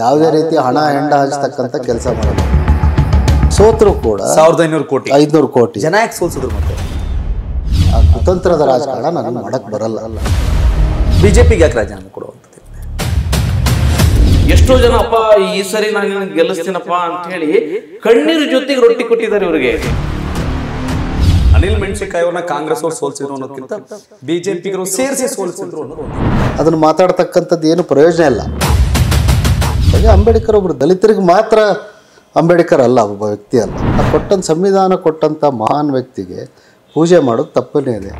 ಯಾವುದೇ ರೀತಿ ಹಣ ಹೆಂಡ ಹಚ್ಚತಕ್ಕಂಥ ಕೆಲಸ ಮಾಡೋದು ಸೋತರು ಕೂಡ ಸಾವಿರದ ಐನೂರು ಕೋಟಿ ಐದ್ನೂರು ಕೋಟಿ ಜನ ಯಾಕೆ ಸೋಲ್ಸಿದ್ರು ಮತ್ತೆ ಆ ಕುತಂತ್ರದ ರಾಜಕಾರಣ ನನಗೆ ಮಾಡಕ್ಕೆ ಬರಲ್ಲ ಅಲ್ಲ ಬಿಜೆಪಿಗೆ ಯಾಕ ಯಾಕೆ ರಾಜೀನಾಮೆ ಕೊಡುವಂಥದ್ದು ಎಷ್ಟೋ ಜನ ಅಪ್ಪ ಈ ಸರಿ ನಾನು ಗೆಲ್ಲಿಸ್ತೀನಪ್ಪ ಅಂತ ಹೇಳಿ ಕಣ್ಣೀರು ಜೊತೆಗೆ ರೊಟ್ಟಿ ಕೊಟ್ಟಿದ್ದಾರೆ ಇವರಿಗೆ ಅನಿಲ್ ಮೆಣಸಿಕಾಯಿ ಅವ್ರನ್ನ ಕಾಂಗ್ರೆಸ್ ಅವ್ರು ಸೋಲ್ಸಿದ್ರು ಅನ್ನೋದಕ್ಕಿಂತ ಬಿಜೆಪಿಗರು ಸೇರಿಸಿ ಸೋಲ್ಸಿದ್ರು ಅನ್ನೋದು ಅದನ್ನು ಮಾತಾಡ್ತಕ್ಕಂಥದ್ದು ಏನು ಪ್ರಯೋಜನ ಇಲ್ಲ ಹಾಗೆ ಅಂಬೇಡ್ಕರ್ ಒಬ್ರು ದಲಿತರಿಗೆ ಮಾತ್ರ ಅಂಬೇಡ್ಕರ್ ಅಲ್ಲ ಒಬ್ಬ ವ್ಯಕ್ತಿ ಅಲ್ಲ ಆ ಕೊಟ್ಟಂಥ ಸಂವಿಧಾನ ಕೊಟ್ಟಂತ ಮಹಾನ್ ವ್ಯಕ್ತಿಗೆ ಪೂಜೆ ಮಾಡೋದು ತಪ್ಪನೇ ಇದೆ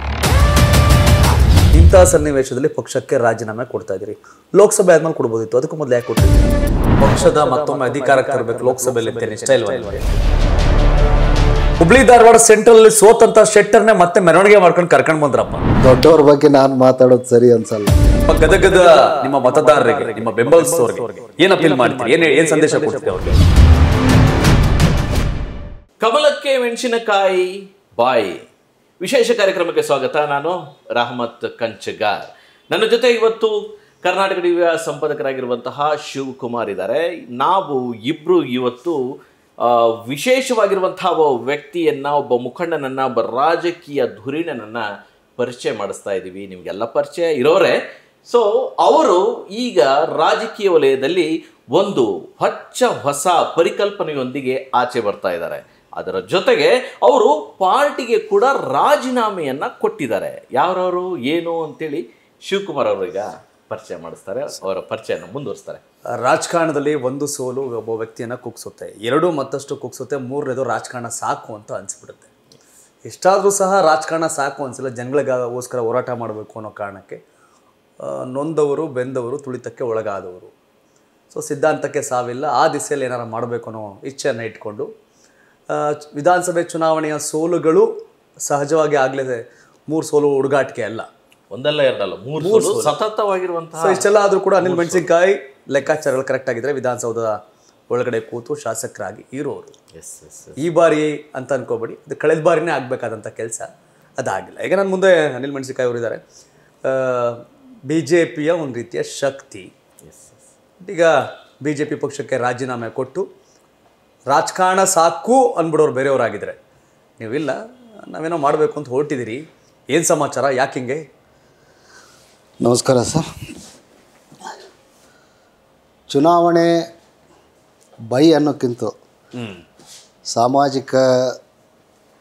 ಇಂಥ ಸನ್ನಿವೇಶದಲ್ಲಿ ಪಕ್ಷಕ್ಕೆ ರಾಜೀನಾಮೆ ಕೊಡ್ತಾ ಇದ್ದೀರಿ ಲೋಕಸಭೆ ಆದ್ಮೇಲೆ ಕೊಡ್ಬೋದಿತ್ತು ಅದಕ್ಕೂ ಮೊದಲು ಯಾಕೆ ಕೊಟ್ಟಿದ್ದೀರಿ ಪಕ್ಷದ ಮತ್ತೊಮ್ಮೆ ಅಧಿಕಾರಕ್ಕೆ ತರಬೇಕು ಲೋಕಸಭೆಯಲ್ಲಿ ಇಷ್ಟ ಹುಬ್ಳಿ ಧಾರವಾಡ ಸೆಂಟ್ರಲ್ ಅಲ್ಲಿ ಸೋತಂತ ಶೆಟ್ಟರ್ನೇ ಮತ್ತೆ ಮೆರವಣಿಗೆ ಮಾಡ್ಕೊಂಡು ಕರ್ಕೊಂಡು ಬಂದ್ರಪ್ಪ ದೊಡ್ಡವ್ರ ಬಗ್ಗೆ ನಾನು ಮಾತಾಡೋದು ಸರಿ ಅನ್ಸಲ್ಲ ನಿಮ್ಮ ಗದಗದ ನಿಮ್ಮ ಮತದಾರರಿಗೆ ನಿಮ್ಮ ಬೆಂಬಲಿಸೋರಿಗೆ ಏನ್ ಅಪೀಲ್ ಮಾಡ್ತೀರಿ ಏನ್ ಏನ್ ಸಂದೇಶ ಕೊಡ್ತೀರಿ ಅವ್ರಿಗೆ ಕಮಲಕ್ಕೆ ಮೆಣಸಿನಕಾಯಿ ಬಾಯಿ ವಿಶೇಷ ಕಾರ್ಯಕ್ರಮಕ್ಕೆ ಸ್ವಾಗತ ನಾನು ರಹಮತ್ ಕಂಚಗಾರ್ ನನ್ನ ಜೊತೆ ಇವತ್ತು ಕರ್ನಾಟಕ ಟಿವಿಯ ಸಂಪಾದಕರಾಗಿರುವಂತಹ ಶಿವಕುಮಾರ್ ಇದ್ದಾರೆ ನಾವು ಇಬ್ರು ಇವತ್ತು ವಿಶೇಷವಾಗಿರುವಂತಹ ಒಬ್ಬ ವ್ಯಕ್ತಿಯನ್ನ ಒಬ್ಬ ಮುಖಂಡನನ್ನ ಒಬ್ಬ ರಾಜಕೀಯ ಧುರೀಣನನ್ನ ಪರಿಚಯ ಮಾಡಿಸ್ತಾ ಇದ್ದೀವಿ ನಿಮಗೆಲ್ಲ ಪರಿಚಯ ಇರೋರೆ ಸೊ ಅವರು ಈಗ ರಾಜಕೀಯ ವಲಯದಲ್ಲಿ ಒಂದು ಹೊಚ್ಚ ಹೊಸ ಪರಿಕಲ್ಪನೆಯೊಂದಿಗೆ ಆಚೆ ಬರ್ತಾ ಇದ್ದಾರೆ ಅದರ ಜೊತೆಗೆ ಅವರು ಪಾರ್ಟಿಗೆ ಕೂಡ ರಾಜೀನಾಮೆಯನ್ನು ಕೊಟ್ಟಿದ್ದಾರೆ ಯಾರವರು ಏನು ಅಂತೇಳಿ ಶಿವಕುಮಾರ್ ಅವರು ಈಗ ಪರಿಚಯ ಮಾಡಿಸ್ತಾರೆ ಅವರ ಪರಿಚಯನ ಮುಂದುವರಿಸ್ತಾರೆ ರಾಜಕಾರಣದಲ್ಲಿ ಒಂದು ಸೋಲು ಒಬ್ಬ ವ್ಯಕ್ತಿಯನ್ನು ಕುಗ್ಸುತ್ತೆ ಎರಡು ಮತ್ತಷ್ಟು ಕುಗ್ಸುತ್ತೆ ಮೂರನೇದು ರಾಜಕಾರಣ ಸಾಕು ಅಂತ ಅನಿಸ್ಬಿಡುತ್ತೆ ಎಷ್ಟಾದರೂ ಸಹ ರಾಜಕಾರಣ ಸಾಕು ಅನಿಸಿಲ್ಲ ಜನಗಳಿಗೋಸ್ಕರ ಹೋರಾಟ ಮಾಡಬೇಕು ಅನ್ನೋ ಕಾರಣಕ್ಕೆ ನೊಂದವರು ಬೆಂದವರು ತುಳಿತಕ್ಕೆ ಒಳಗಾದವರು ಸೊ ಸಿದ್ಧಾಂತಕ್ಕೆ ಸಾವಿಲ್ಲ ಆ ದಿಸೆಯಲ್ಲಿ ಏನಾರು ಮಾಡಬೇಕು ಅನ್ನೋ ಇಚ್ಛೆಯನ್ನು ಇಟ್ಕೊಂಡು ವಿಧಾನಸಭೆ ಚುನಾವಣೆಯ ಸೋಲುಗಳು ಸಹಜವಾಗಿ ಆಗಲಿದೆ ಮೂರು ಸೋಲು ಹುಡುಗಾಟಿಕೆ ಅಲ್ಲ ಒಂದಲ್ಲ ಎರಡಲ್ಲ ಮೂರು ಸತತವಾಗಿರುವಂತಹ ಇಷ್ಟೆಲ್ಲ ಆದರೂ ಕೂಡ ಅನಿಲ್ ಮೆಣಸಿನ್ಕಾಯಿ ಲೆಕ್ಕಾಚಾರಗಳು ಕರೆಕ್ಟ್ ಆಗಿದ್ರೆ ವಿಧಾನಸೌಧದ ಒಳಗಡೆ ಕೂತು ಶಾಸಕರಾಗಿ ಇರೋರು ಎಸ್ ಎಸ್ ಈ ಬಾರಿ ಅಂತ ಅನ್ಕೋಬೇಡಿ ಅದು ಕಳೆದ ಬಾರಿನೇ ಆಗಬೇಕಾದಂಥ ಕೆಲಸ ಅದಾಗಿಲ್ಲ ಈಗ ನಾನು ಮುಂದೆ ಅನಿಲ್ ಮೆಣಸಿನ್ಕಾಯಿ ಅವರಿದ್ದಾರೆ ಬಿ ಜೆ ಪಿಯ ಒಂದು ರೀತಿಯ ಶಕ್ತಿ ಈಗ ಬಿ ಜೆ ಪಿ ಪಕ್ಷಕ್ಕೆ ರಾಜೀನಾಮೆ ಕೊಟ್ಟು ರಾಜಕಾರಣ ಸಾಕು ಅಂದ್ಬಿಡೋರು ಬೇರೆಯವರಾಗಿದ್ದರೆ ನೀವಿಲ್ಲ ನಾವೇನೋ ಮಾಡಬೇಕು ಅಂತ ಹೊರಟಿದ್ದೀರಿ ಏನು ಸಮಾಚಾರ ಯಾಕೆ ಹಿಂಗೆ ನಮಸ್ಕಾರ ಸರ್ ಚುನಾವಣೆ ಬೈ ಅನ್ನೋಕ್ಕಿಂತ ಸಾಮಾಜಿಕ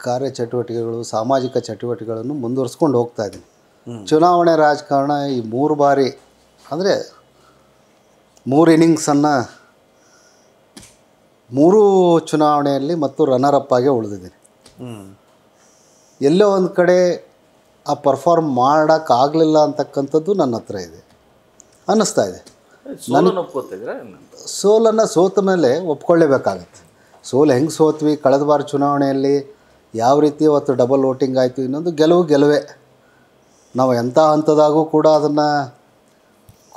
ಕಾರ್ಯಚಟುವಟಿಕೆಗಳು ಸಾಮಾಜಿಕ ಚಟುವಟಿಕೆಗಳನ್ನು ಮುಂದುವರಿಸ್ಕೊಂಡು ಹೋಗ್ತಾ ಇದ್ದೀನಿ ಚುನಾವಣೆ ರಾಜಕಾರಣ ಈ ಮೂರು ಬಾರಿ ಅಂದರೆ ಮೂರು ಇನ್ನಿಂಗ್ಸನ್ನು ಮೂರು ಚುನಾವಣೆಯಲ್ಲಿ ಮತ್ತು ಅಪ್ ಆಗಿ ಉಳಿದಿದ್ದೀನಿ ಎಲ್ಲೋ ಒಂದು ಕಡೆ ಆ ಪರ್ಫಾರ್ಮ್ ಮಾಡೋಕ್ಕಾಗಲಿಲ್ಲ ಅಂತಕ್ಕಂಥದ್ದು ನನ್ನ ಹತ್ರ ಇದೆ ಅನ್ನಿಸ್ತಾ ಇದೆ ನನ್ನ ಸೋಲನ್ನು ಸೋತ ಮೇಲೆ ಒಪ್ಕೊಳ್ಳೇಬೇಕಾಗತ್ತೆ ಸೋಲು ಹೆಂಗೆ ಸೋತ್ವಿ ಕಳೆದ ಬಾರಿ ಚುನಾವಣೆಯಲ್ಲಿ ಯಾವ ರೀತಿ ಅವತ್ತು ಡಬಲ್ ವೋಟಿಂಗ್ ಆಯಿತು ಇನ್ನೊಂದು ಗೆಲುವು ಗೆಲುವೆ ನಾವು ಎಂಥ ಹಂತದಾಗೂ ಕೂಡ ಅದನ್ನು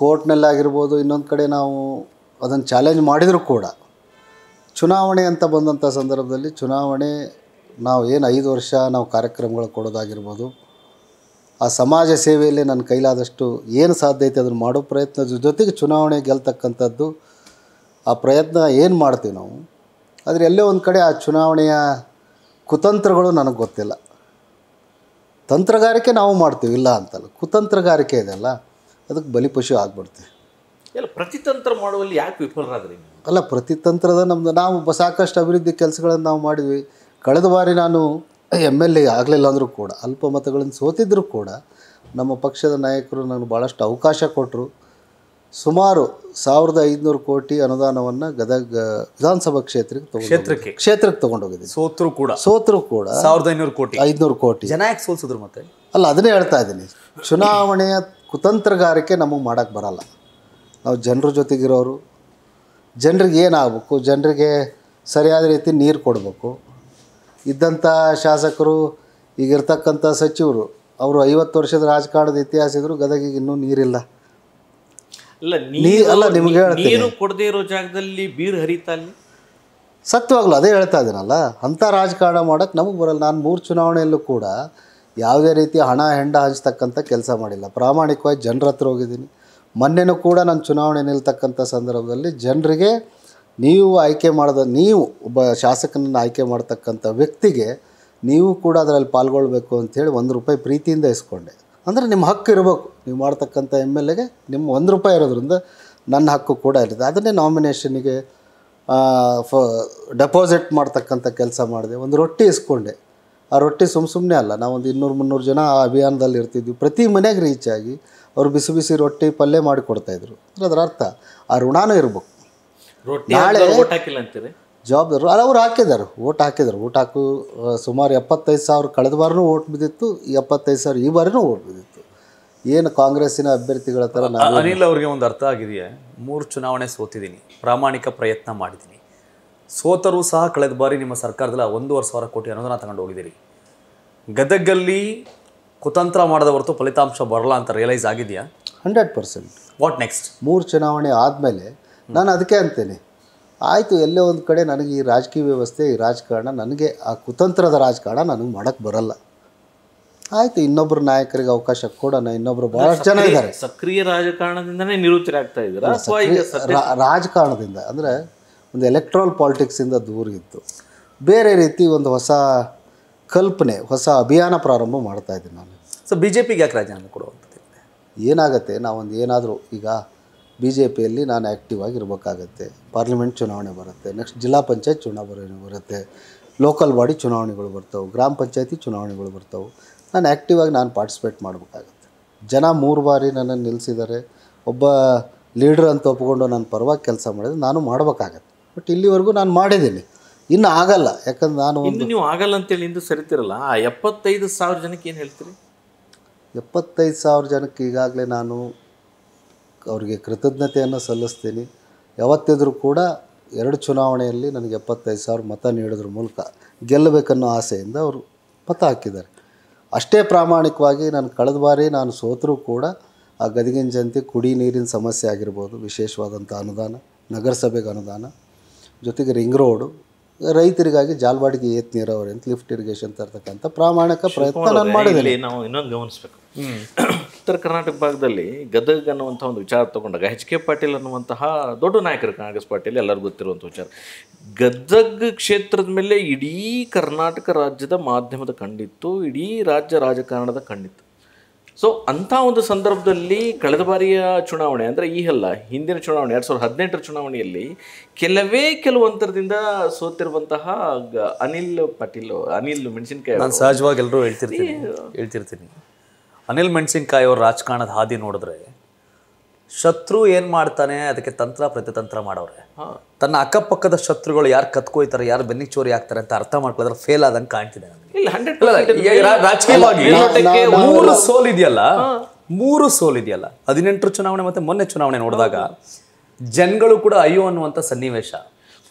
ಕೋರ್ಟ್ನಲ್ಲಾಗಿರ್ಬೋದು ಇನ್ನೊಂದು ಕಡೆ ನಾವು ಅದನ್ನು ಚಾಲೆಂಜ್ ಮಾಡಿದರೂ ಕೂಡ ಚುನಾವಣೆ ಅಂತ ಬಂದಂಥ ಸಂದರ್ಭದಲ್ಲಿ ಚುನಾವಣೆ ನಾವು ಏನು ಐದು ವರ್ಷ ನಾವು ಕಾರ್ಯಕ್ರಮಗಳು ಕೊಡೋದಾಗಿರ್ಬೋದು ಆ ಸಮಾಜ ಸೇವೆಯಲ್ಲಿ ನನ್ನ ಕೈಲಾದಷ್ಟು ಏನು ಸಾಧ್ಯ ಐತೆ ಅದನ್ನು ಮಾಡೋ ಪ್ರಯತ್ನದ ಜೊತೆಗೆ ಚುನಾವಣೆ ಗೆಲ್ತಕ್ಕಂಥದ್ದು ಆ ಪ್ರಯತ್ನ ಏನು ಮಾಡ್ತೀವಿ ನಾವು ಆದರೆ ಎಲ್ಲೇ ಒಂದು ಕಡೆ ಆ ಚುನಾವಣೆಯ ಕುತಂತ್ರಗಳು ನನಗೆ ಗೊತ್ತಿಲ್ಲ ತಂತ್ರಗಾರಿಕೆ ನಾವು ಮಾಡ್ತೀವಿ ಇಲ್ಲ ಅಂತಲ್ಲ ಕುತಂತ್ರಗಾರಿಕೆ ಇದೆಲ್ಲ ಅದಕ್ಕೆ ಬಲಿಪಶು ಆಗ್ಬಿಡ್ತೀವಿ ಎಲ್ಲ ಪ್ರತಿತಂತ್ರ ಮಾಡುವಲ್ಲಿ ಯಾಕೆ ವಿಫಲರಾದ್ರಿ ಅಲ್ಲ ಪ್ರತಿತಂತ್ರದ ನಮ್ಮದು ನಾವು ಸಾಕಷ್ಟು ಅಭಿವೃದ್ಧಿ ಕೆಲಸಗಳನ್ನು ನಾವು ಮಾಡಿದ್ವಿ ಕಳೆದ ಬಾರಿ ನಾನು ಎಮ್ ಎಲ್ ಎ ಆಗಲಿಲ್ಲ ಅಂದರೂ ಕೂಡ ಅಲ್ಪ ಮತಗಳನ್ನು ಸೋತಿದ್ದರೂ ಕೂಡ ನಮ್ಮ ಪಕ್ಷದ ನಾಯಕರು ನನಗೆ ಭಾಳಷ್ಟು ಅವಕಾಶ ಕೊಟ್ಟರು ಸುಮಾರು ಸಾವಿರದ ಐದುನೂರು ಕೋಟಿ ಅನುದಾನವನ್ನು ಗದಗ ವಿಧಾನಸಭಾ ಕ್ಷೇತ್ರಕ್ಕೆ ಕ್ಷೇತ್ರಕ್ಕೆ ಕ್ಷೇತ್ರಕ್ಕೆ ತಗೊಂಡೋಗಿದ್ದೀವಿ ಸೋತ್ರ ಕೂಡ ಸೋತ್ರು ಕೂಡ ಸಾವಿರದ ಐನೂರು ಕೋಟಿ ಐದುನೂರು ಕೋಟಿ ಜನ ಯಾಕೆ ಸೋಲ್ಸಿದ್ರು ಮತ್ತೆ ಅಲ್ಲ ಅದನ್ನೇ ಹೇಳ್ತಾ ಇದ್ದೀನಿ ಚುನಾವಣೆಯ ಕುತಂತ್ರಗಾರಿಕೆ ನಮಗೆ ಮಾಡಕ್ಕೆ ಬರಲ್ಲ ನಾವು ಜನರ ಜೊತೆಗಿರೋರು ಜನರಿಗೆ ಏನಾಗಬೇಕು ಜನರಿಗೆ ಸರಿಯಾದ ರೀತಿ ನೀರು ಕೊಡಬೇಕು ಇದ್ದಂಥ ಶಾಸಕರು ಈಗಿರ್ತಕ್ಕಂಥ ಸಚಿವರು ಅವರು ಐವತ್ತು ವರ್ಷದ ರಾಜಕಾರಣದ ಇತಿಹಾಸ ಇದ್ದರೂ ಗದಗಿಗೆ ಇನ್ನೂ ನೀರಿಲ್ಲ ಅಲ್ಲ ಅಲ್ಲ ನಿಮ್ಗೆ ನೀರು ಕೊಡದೇ ಇರೋ ಜಾಗದಲ್ಲಿ ಬೀರು ಹರಿತಾ ಅಲ್ಲಿ ಅದೇ ಹೇಳ್ತಾ ಇದ್ದೀನಲ್ಲ ಅಂಥ ರಾಜಕಾರಣ ಮಾಡೋಕ್ಕೆ ನಮಗೆ ಬರಲ್ಲ ನಾನು ಮೂರು ಚುನಾವಣೆಯಲ್ಲೂ ಕೂಡ ಯಾವುದೇ ರೀತಿ ಹಣ ಹೆಂಡ ಹಂಚ್ತಕ್ಕಂಥ ಕೆಲಸ ಮಾಡಿಲ್ಲ ಪ್ರಾಮಾಣಿಕವಾಗಿ ಜನರ ಹತ್ರ ಹೋಗಿದ್ದೀನಿ ಮೊನ್ನೆನೂ ಕೂಡ ನಾನು ಚುನಾವಣೆ ನಿಲ್ತಕ್ಕಂಥ ಸಂದರ್ಭದಲ್ಲಿ ಜನರಿಗೆ ನೀವು ಆಯ್ಕೆ ಮಾಡಿದ ನೀವು ಒಬ್ಬ ಶಾಸಕನನ್ನು ಆಯ್ಕೆ ಮಾಡ್ತಕ್ಕಂಥ ವ್ಯಕ್ತಿಗೆ ನೀವು ಕೂಡ ಅದರಲ್ಲಿ ಪಾಲ್ಗೊಳ್ಬೇಕು ಅಂಥೇಳಿ ಒಂದು ರೂಪಾಯಿ ಪ್ರೀತಿಯಿಂದ ಇಸ್ಕೊಂಡೆ ಅಂದರೆ ನಿಮ್ಮ ಹಕ್ಕು ಇರಬೇಕು ನೀವು ಮಾಡ್ತಕ್ಕಂಥ ಎಮ್ ಎಲ್ ಎಗೆ ನಿಮ್ಮ ಒಂದು ರೂಪಾಯಿ ಇರೋದ್ರಿಂದ ನನ್ನ ಹಕ್ಕು ಕೂಡ ಇರುತ್ತೆ ಅದನ್ನೇ ನಾಮಿನೇಷನಿಗೆ ಫ ಡೆಪಾಸಿಟ್ ಮಾಡ್ತಕ್ಕಂಥ ಕೆಲಸ ಮಾಡಿದೆ ಒಂದು ರೊಟ್ಟಿ ಇಸ್ಕೊಂಡೆ ಆ ರೊಟ್ಟಿ ಸುಮ್ಮ ಸುಮ್ಮನೆ ಅಲ್ಲ ನಾವೊಂದು ಇನ್ನೂರು ಮುನ್ನೂರು ಜನ ಆ ಅಭಿಯಾನದಲ್ಲಿ ಇರ್ತಿದ್ವಿ ಪ್ರತಿ ಮನೆಗೆ ರೀಚ್ ಆಗಿ ಅವರು ಬಿಸಿ ಬಿಸಿ ರೊಟ್ಟಿ ಪಲ್ಯ ಮಾಡಿಕೊಡ್ತಾಯಿದ್ರು ಅಂದರೆ ಅದರ ಅರ್ಥ ಆ ಋಣಾನೂ ಇರ್ಬೇಕು ನಾಳೆ ಜವಾಬ್ದಾರರು ಅವರು ಅವ್ರು ಹಾಕಿದ್ದಾರೆ ಓಟ್ ಹಾಕಿದ್ದಾರೆ ಓಟ್ ಹಾಕು ಸುಮಾರು ಎಪ್ಪತ್ತೈದು ಸಾವಿರ ಕಳೆದ ಬಾರಿನೂ ಓಟ್ ಬಿದ್ದಿತ್ತು ಎಪ್ಪತ್ತೈದು ಸಾವಿರ ಈ ಬಾರಿನೂ ಓಟ್ ಬಿದ್ದಿತ್ತು ಏನು ಕಾಂಗ್ರೆಸ್ಸಿನ ಅಭ್ಯರ್ಥಿಗಳ ಥರ ನಾನು ಅನಿಲ್ ಅವ್ರಿಗೆ ಒಂದು ಅರ್ಥ ಆಗಿದೆಯೇ ಮೂರು ಚುನಾವಣೆ ಸೋತಿದ್ದೀನಿ ಪ್ರಾಮಾಣಿಕ ಪ್ರಯತ್ನ ಮಾಡಿದ್ದೀನಿ ಸೋತರೂ ಸಹ ಕಳೆದ ಬಾರಿ ನಿಮ್ಮ ಸರ್ಕಾರದಲ್ಲಿ ಒಂದೂವರೆ ಸಾವಿರ ಕೋಟಿ ನಾನು ತಗೊಂಡು ಹೋಗಿದ್ದೀನಿ ಗದಗಲ್ಲಿ ಕುತಂತ್ರ ಮಾಡಿದ ಹೊರತು ಫಲಿತಾಂಶ ಬರಲ್ಲ ಅಂತ ರಿಯಲೈಸ್ ಆಗಿದೆಯಾ ಹಂಡ್ರೆಡ್ ಪರ್ಸೆಂಟ್ ವಾಟ್ ನೆಕ್ಸ್ಟ್ ಮೂರು ಚುನಾವಣೆ ಆದಮೇಲೆ ನಾನು ಅದಕ್ಕೆ ಅಂತೇನೆ ಆಯಿತು ಎಲ್ಲೋ ಒಂದು ಕಡೆ ನನಗೆ ಈ ರಾಜಕೀಯ ವ್ಯವಸ್ಥೆ ಈ ರಾಜಕಾರಣ ನನಗೆ ಆ ಕುತಂತ್ರದ ರಾಜಕಾರಣ ನನಗೆ ಮಾಡೋಕ್ಕೆ ಬರಲ್ಲ ಆಯಿತು ಇನ್ನೊಬ್ಬರು ನಾಯಕರಿಗೆ ಅವಕಾಶ ಕೊಡೋಣ ಇನ್ನೊಬ್ಬರು ಭಾಳಷ್ಟು ಜನ ಇದ್ದಾರೆ ಸಕ್ರಿಯ ರಾಜಕಾರಣದಿಂದನೇ ಆಗ್ತಾ ಇದ್ದಾರೆ ರಾಜಕಾರಣದಿಂದ ಅಂದರೆ ಒಂದು ಎಲೆಕ್ಟ್ರಾಲ್ ಪಾಲಿಟಿಕ್ಸಿಂದ ದೂರ ಇತ್ತು ಬೇರೆ ರೀತಿ ಒಂದು ಹೊಸ ಕಲ್ಪನೆ ಹೊಸ ಅಭಿಯಾನ ಪ್ರಾರಂಭ ಮಾಡ್ತಾ ಇದ್ದೀನಿ ನಾನು ಸೊ ಬಿ ಜೆ ಪಿಗೆ ಯಾಕೆ ರಾಜೀನಾಮೆ ಕೊಡುವಂಥದ್ದು ಏನಾಗುತ್ತೆ ನಾವೊಂದು ಏನಾದರೂ ಈಗ ಬಿ ಜೆ ಪಿಯಲ್ಲಿ ನಾನು ಆ್ಯಕ್ಟಿವ್ ಆಗಿರಬೇಕಾಗತ್ತೆ ಪಾರ್ಲಿಮೆಂಟ್ ಚುನಾವಣೆ ಬರುತ್ತೆ ನೆಕ್ಸ್ಟ್ ಜಿಲ್ಲಾ ಪಂಚಾಯತ್ ಚುನಾವಣೆ ಬರುತ್ತೆ ಲೋಕಲ್ ಬಾಡಿ ಚುನಾವಣೆಗಳು ಬರ್ತವೆ ಗ್ರಾಮ ಪಂಚಾಯತಿ ಚುನಾವಣೆಗಳು ಬರ್ತವೆ ನಾನು ಆ್ಯಕ್ಟಿವ್ ಆಗಿ ನಾನು ಪಾರ್ಟಿಸಿಪೇಟ್ ಮಾಡಬೇಕಾಗತ್ತೆ ಜನ ಮೂರು ಬಾರಿ ನನ್ನನ್ನು ನಿಲ್ಲಿಸಿದ್ದಾರೆ ಒಬ್ಬ ಲೀಡ್ರ್ ಅಂತ ಒಪ್ಕೊಂಡು ನಾನು ಪರವಾಗಿ ಕೆಲಸ ಮಾಡಿದ್ರೆ ನಾನು ಮಾಡಬೇಕಾಗತ್ತೆ ಬಟ್ ಇಲ್ಲಿವರೆಗೂ ನಾನು ಮಾಡಿದ್ದೀನಿ ಇನ್ನು ಆಗಲ್ಲ ಯಾಕಂದ್ರೆ ನಾನು ಒಂದು ನೀವು ಆಗಲ್ಲ ಅಂತೇಳಿ ಇಂದು ಸರಿತಿರಲ್ಲ ಆ ಎಪ್ಪತ್ತೈದು ಸಾವಿರ ಜನಕ್ಕೆ ಏನು ಹೇಳ್ತೀರಿ ಎಪ್ಪತ್ತೈದು ಸಾವಿರ ಜನಕ್ಕೆ ಈಗಾಗಲೇ ನಾನು ಅವರಿಗೆ ಕೃತಜ್ಞತೆಯನ್ನು ಸಲ್ಲಿಸ್ತೀನಿ ಯಾವತ್ತಿದ್ರೂ ಕೂಡ ಎರಡು ಚುನಾವಣೆಯಲ್ಲಿ ನನಗೆ ಎಪ್ಪತ್ತೈದು ಸಾವಿರ ಮತ ನೀಡೋದ್ರ ಮೂಲಕ ಗೆಲ್ಲಬೇಕನ್ನೋ ಆಸೆಯಿಂದ ಅವರು ಮತ ಹಾಕಿದ್ದಾರೆ ಅಷ್ಟೇ ಪ್ರಾಮಾಣಿಕವಾಗಿ ನಾನು ಕಳೆದ ಬಾರಿ ನಾನು ಸೋತರೂ ಕೂಡ ಆ ಗದಗಿನ ಜಯಂತಿ ಕುಡಿ ನೀರಿನ ಸಮಸ್ಯೆ ಆಗಿರ್ಬೋದು ವಿಶೇಷವಾದಂಥ ಅನುದಾನ ನಗರಸಭೆಗೆ ಅನುದಾನ ಜೊತೆಗೆ ರಿಂಗ್ ರೋಡು ರೈತರಿಗಾಗಿ ಜಾಲ್ವಾಡಿಗೆ ಏತ್ ನೀರಾವರಿ ಅಂತ ಲಿಫ್ಟ್ ಇರಿಗೇಷನ್ ತರ್ತಕ್ಕಂಥ ಪ್ರಾಮಾಣಿಕ ಪ್ರಯತ್ನ ನಾನು ಮಾಡಿದ್ದೀನಿ ನಾವು ಇನ್ನೊಂದು ಗಮನಿಸಬೇಕು ಉತ್ತರ ಕರ್ನಾಟಕ ಭಾಗದಲ್ಲಿ ಗದಗ ಅನ್ನುವಂಥ ಒಂದು ವಿಚಾರ ತಗೊಂಡಾಗ ಎಚ್ ಕೆ ಪಾಟೀಲ್ ಅನ್ನುವಂತಹ ದೊಡ್ಡ ನಾಯಕರು ಕಾಂಗ್ರೆಸ್ ಪಾರ್ಟಿಯಲ್ಲಿ ಎಲ್ಲರಿಗೂ ಗೊತ್ತಿರುವಂಥ ವಿಚಾರ ಗದಗ ಕ್ಷೇತ್ರದ ಮೇಲೆ ಇಡೀ ಕರ್ನಾಟಕ ರಾಜ್ಯದ ಮಾಧ್ಯಮದ ಕಂಡಿತ್ತು ಇಡೀ ರಾಜ್ಯ ರಾಜಕಾರಣದ ಕಂಡಿತ್ತು ಸೊ ಅಂಥ ಒಂದು ಸಂದರ್ಭದಲ್ಲಿ ಕಳೆದ ಬಾರಿಯ ಚುನಾವಣೆ ಅಂದರೆ ಈ ಅಲ್ಲ ಹಿಂದಿನ ಚುನಾವಣೆ ಎರಡು ಸಾವಿರದ ಹದಿನೆಂಟರ ಚುನಾವಣೆಯಲ್ಲಿ ಕೆಲವೇ ಕೆಲವು ಅಂತರದಿಂದ ಸೋತಿರುವಂತಹ ಅನಿಲ್ ಪಾಟೀಲ್ ಅನಿಲ್ ಮೆಣಸಿನಕಾಯಿ ನಾನು ಸಹಜವಾಗಿ ಎಲ್ಲರೂ ಹೇಳ್ತಿರ್ತೀನಿ ಹೇಳ್ತಿರ್ತೀನಿ ಅನಿಲ್ ಮೆಣಸಿನ್ಕಾಯಿ ಅವ್ರ ರಾಜಕಾರಣದ ಹಾದಿ ನೋಡಿದ್ರೆ ಶತ್ರು ಏನು ಮಾಡ್ತಾನೆ ಅದಕ್ಕೆ ತಂತ್ರ ಪ್ರತಿತಂತ್ರ ಮಾಡವ್ರೆ ತನ್ನ ಅಕ್ಕಪಕ್ಕದ ಶತ್ರುಗಳು ಯಾರು ಕತ್ಕೊಯ್ತಾರೆ ಯಾರು ಬೆನ್ನಿ ಚೋರಿ ಆಗ್ತಾರೆ ಅಂತ ಅರ್ಥ ಮಾಡ್ಕೊಳ್ಳೋದ್ರೆ ಫೇಲ್ ಆದಂಗೆ ಕಾಣ್ತಿದೆ ರಾಜಕೀಯವಾಗಿ ಮೂರು ಸೋಲ್ ಇದೆಯಲ್ಲ ಮೂರು ಸೋಲ್ ಇದೆಯಲ್ಲ ಹದಿನೆಂಟರ ಚುನಾವಣೆ ಮತ್ತೆ ಮೊನ್ನೆ ಚುನಾವಣೆ ನೋಡಿದಾಗ ಜನಗಳು ಕೂಡ ಅಯ್ಯೋ ಅನ್ನುವಂಥ ಸನ್ನಿವೇಶ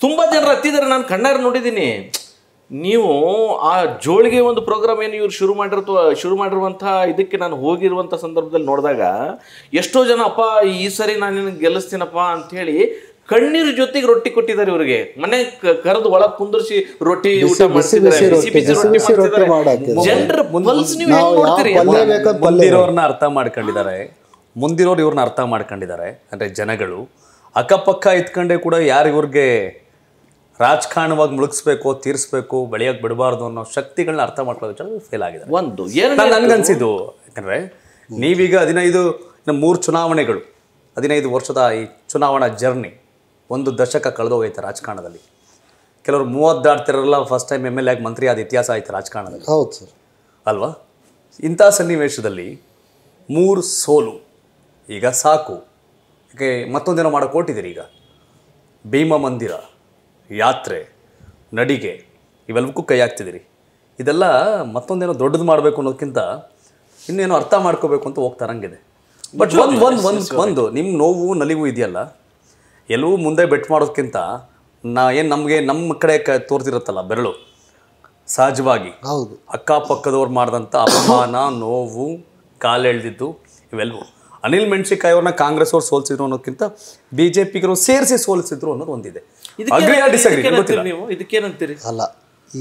ತುಂಬಾ ಜನರು ಹತ್ತಿದ್ದಾರೆ ನಾನು ಕಣ್ಣಾರು ನೋಡಿದ್ದೀನಿ ನೀವು ಆ ಜೋಳಿಗೆ ಒಂದು ಪ್ರೋಗ್ರಾಮ್ ಏನು ಇವ್ರು ಶುರು ಮಾಡಿರ್ತ ಶುರು ಮಾಡಿರುವಂಥ ಇದಕ್ಕೆ ನಾನು ಹೋಗಿರುವಂಥ ಸಂದರ್ಭದಲ್ಲಿ ನೋಡಿದಾಗ ಎಷ್ಟೋ ಜನ ಅಪ್ಪ ಈ ಸರಿ ನಾನು ನಿನಗೆ ಗೆಲ್ಲಿಸ್ತೀನಪ್ಪ ಅಂಥೇಳಿ ಕಣ್ಣೀರು ಜೊತೆಗೆ ರೊಟ್ಟಿ ಕೊಟ್ಟಿದ್ದಾರೆ ಇವ್ರಿಗೆ ಮನೆ ಕರೆದು ಒಳಗೆ ಕುಂದರ್ಸಿ ರೊಟ್ಟಿ ಊಟ ಅರ್ಥ ಮಾಡ್ಕೊಂಡಿದ್ದಾರೆ ಮುಂದಿರೋರು ಇವ್ರನ್ನ ಅರ್ಥ ಮಾಡ್ಕೊಂಡಿದ್ದಾರೆ ಅಂದರೆ ಜನಗಳು ಅಕ್ಕಪಕ್ಕ ಇತ್ಕೊಂಡೆ ಕೂಡ ಯಾರು ಇವ್ರಿಗೆ ರಾಜಕಾರಣವಾಗಿ ಮುಳುಗಿಸ್ಬೇಕು ತೀರಿಸಬೇಕು ಬೆಳೆಯೋಕೆ ಬಿಡಬಾರ್ದು ಅನ್ನೋ ಶಕ್ತಿಗಳನ್ನ ಅರ್ಥ ಮಾಡ್ಕೊಳ್ಳೋದು ಫೇಲ್ ಆಗಿದೆ ಒಂದು ನನಗನ್ಸಿದ್ದು ಯಾಕಂದರೆ ನೀವೀಗ ಹದಿನೈದು ಮೂರು ಚುನಾವಣೆಗಳು ಹದಿನೈದು ವರ್ಷದ ಈ ಚುನಾವಣಾ ಜರ್ನಿ ಒಂದು ದಶಕ ಕಳೆದೋಗೈತೆ ರಾಜಕಾರಣದಲ್ಲಿ ಕೆಲವರು ಮೂವತ್ತು ಫಸ್ಟ್ ಟೈಮ್ ಎಮ್ ಎಲ್ ಆಗಿ ಮಂತ್ರಿ ಆದ ಇತಿಹಾಸ ಆಯ್ತು ರಾಜಕಾರಣದಲ್ಲಿ ಹೌದು ಸರ್ ಅಲ್ವಾ ಇಂಥ ಸನ್ನಿವೇಶದಲ್ಲಿ ಮೂರು ಸೋಲು ಈಗ ಸಾಕು ಯಾಕೆ ಮತ್ತೊಂದೇನೋ ಮಾಡೋಕೆ ಕೊಟ್ಟಿದ್ದೀರಿ ಈಗ ಭೀಮ ಮಂದಿರ ಯಾತ್ರೆ ನಡಿಗೆ ಇವೆಲ್ಲಕ್ಕೂ ಕೈ ಹಾಕ್ತಿದ್ದೀರಿ ಇದೆಲ್ಲ ಮತ್ತೊಂದೇನೋ ದೊಡ್ಡದು ಮಾಡಬೇಕು ಅನ್ನೋದಕ್ಕಿಂತ ಇನ್ನೇನೋ ಅರ್ಥ ಮಾಡ್ಕೋಬೇಕು ಅಂತ ಹೋಗ್ತಾ ಹಂಗಿದೆ ಬಟ್ ಒಂದು ಒಂದು ಒಂದು ಒಂದು ನಿಮ್ಮ ನೋವು ನಲಿವು ಇದೆಯಲ್ಲ ಎಲ್ಲವೂ ಮುಂದೆ ಬೆಟ್ ಮಾಡೋದಕ್ಕಿಂತ ನಾ ಏನು ನಮಗೆ ನಮ್ಮ ಕಡೆ ಕ ತೋರ್ತಿರುತ್ತಲ್ಲ ಬೆರಳು ಸಹಜವಾಗಿ ಹೌದು ಅಕ್ಕಪಕ್ಕದವ್ರು ಮಾಡಿದಂಥ ಅಪಮಾನ ನೋವು ಕಾಲೆಳೆದಿದ್ದು ಇವೆಲ್ಲವೂ ಅನಿಲ್ ಮೆಣಸಿಕಾಯಿ ಅವ್ರನ್ನ ಕಾಂಗ್ರೆಸ್ ಅವ್ರು ಸೋಲಿಸಿದ್ರು ಅನ್ನೋದಕ್ಕಿಂತ ಬಿ ಜೆ ಪಿಗರು ಸೇರಿಸಿ ಸೋಲಿಸಿದ್ರು ಅನ್ನೋದು ಒಂದಿದೆ ಅಲ್ಲ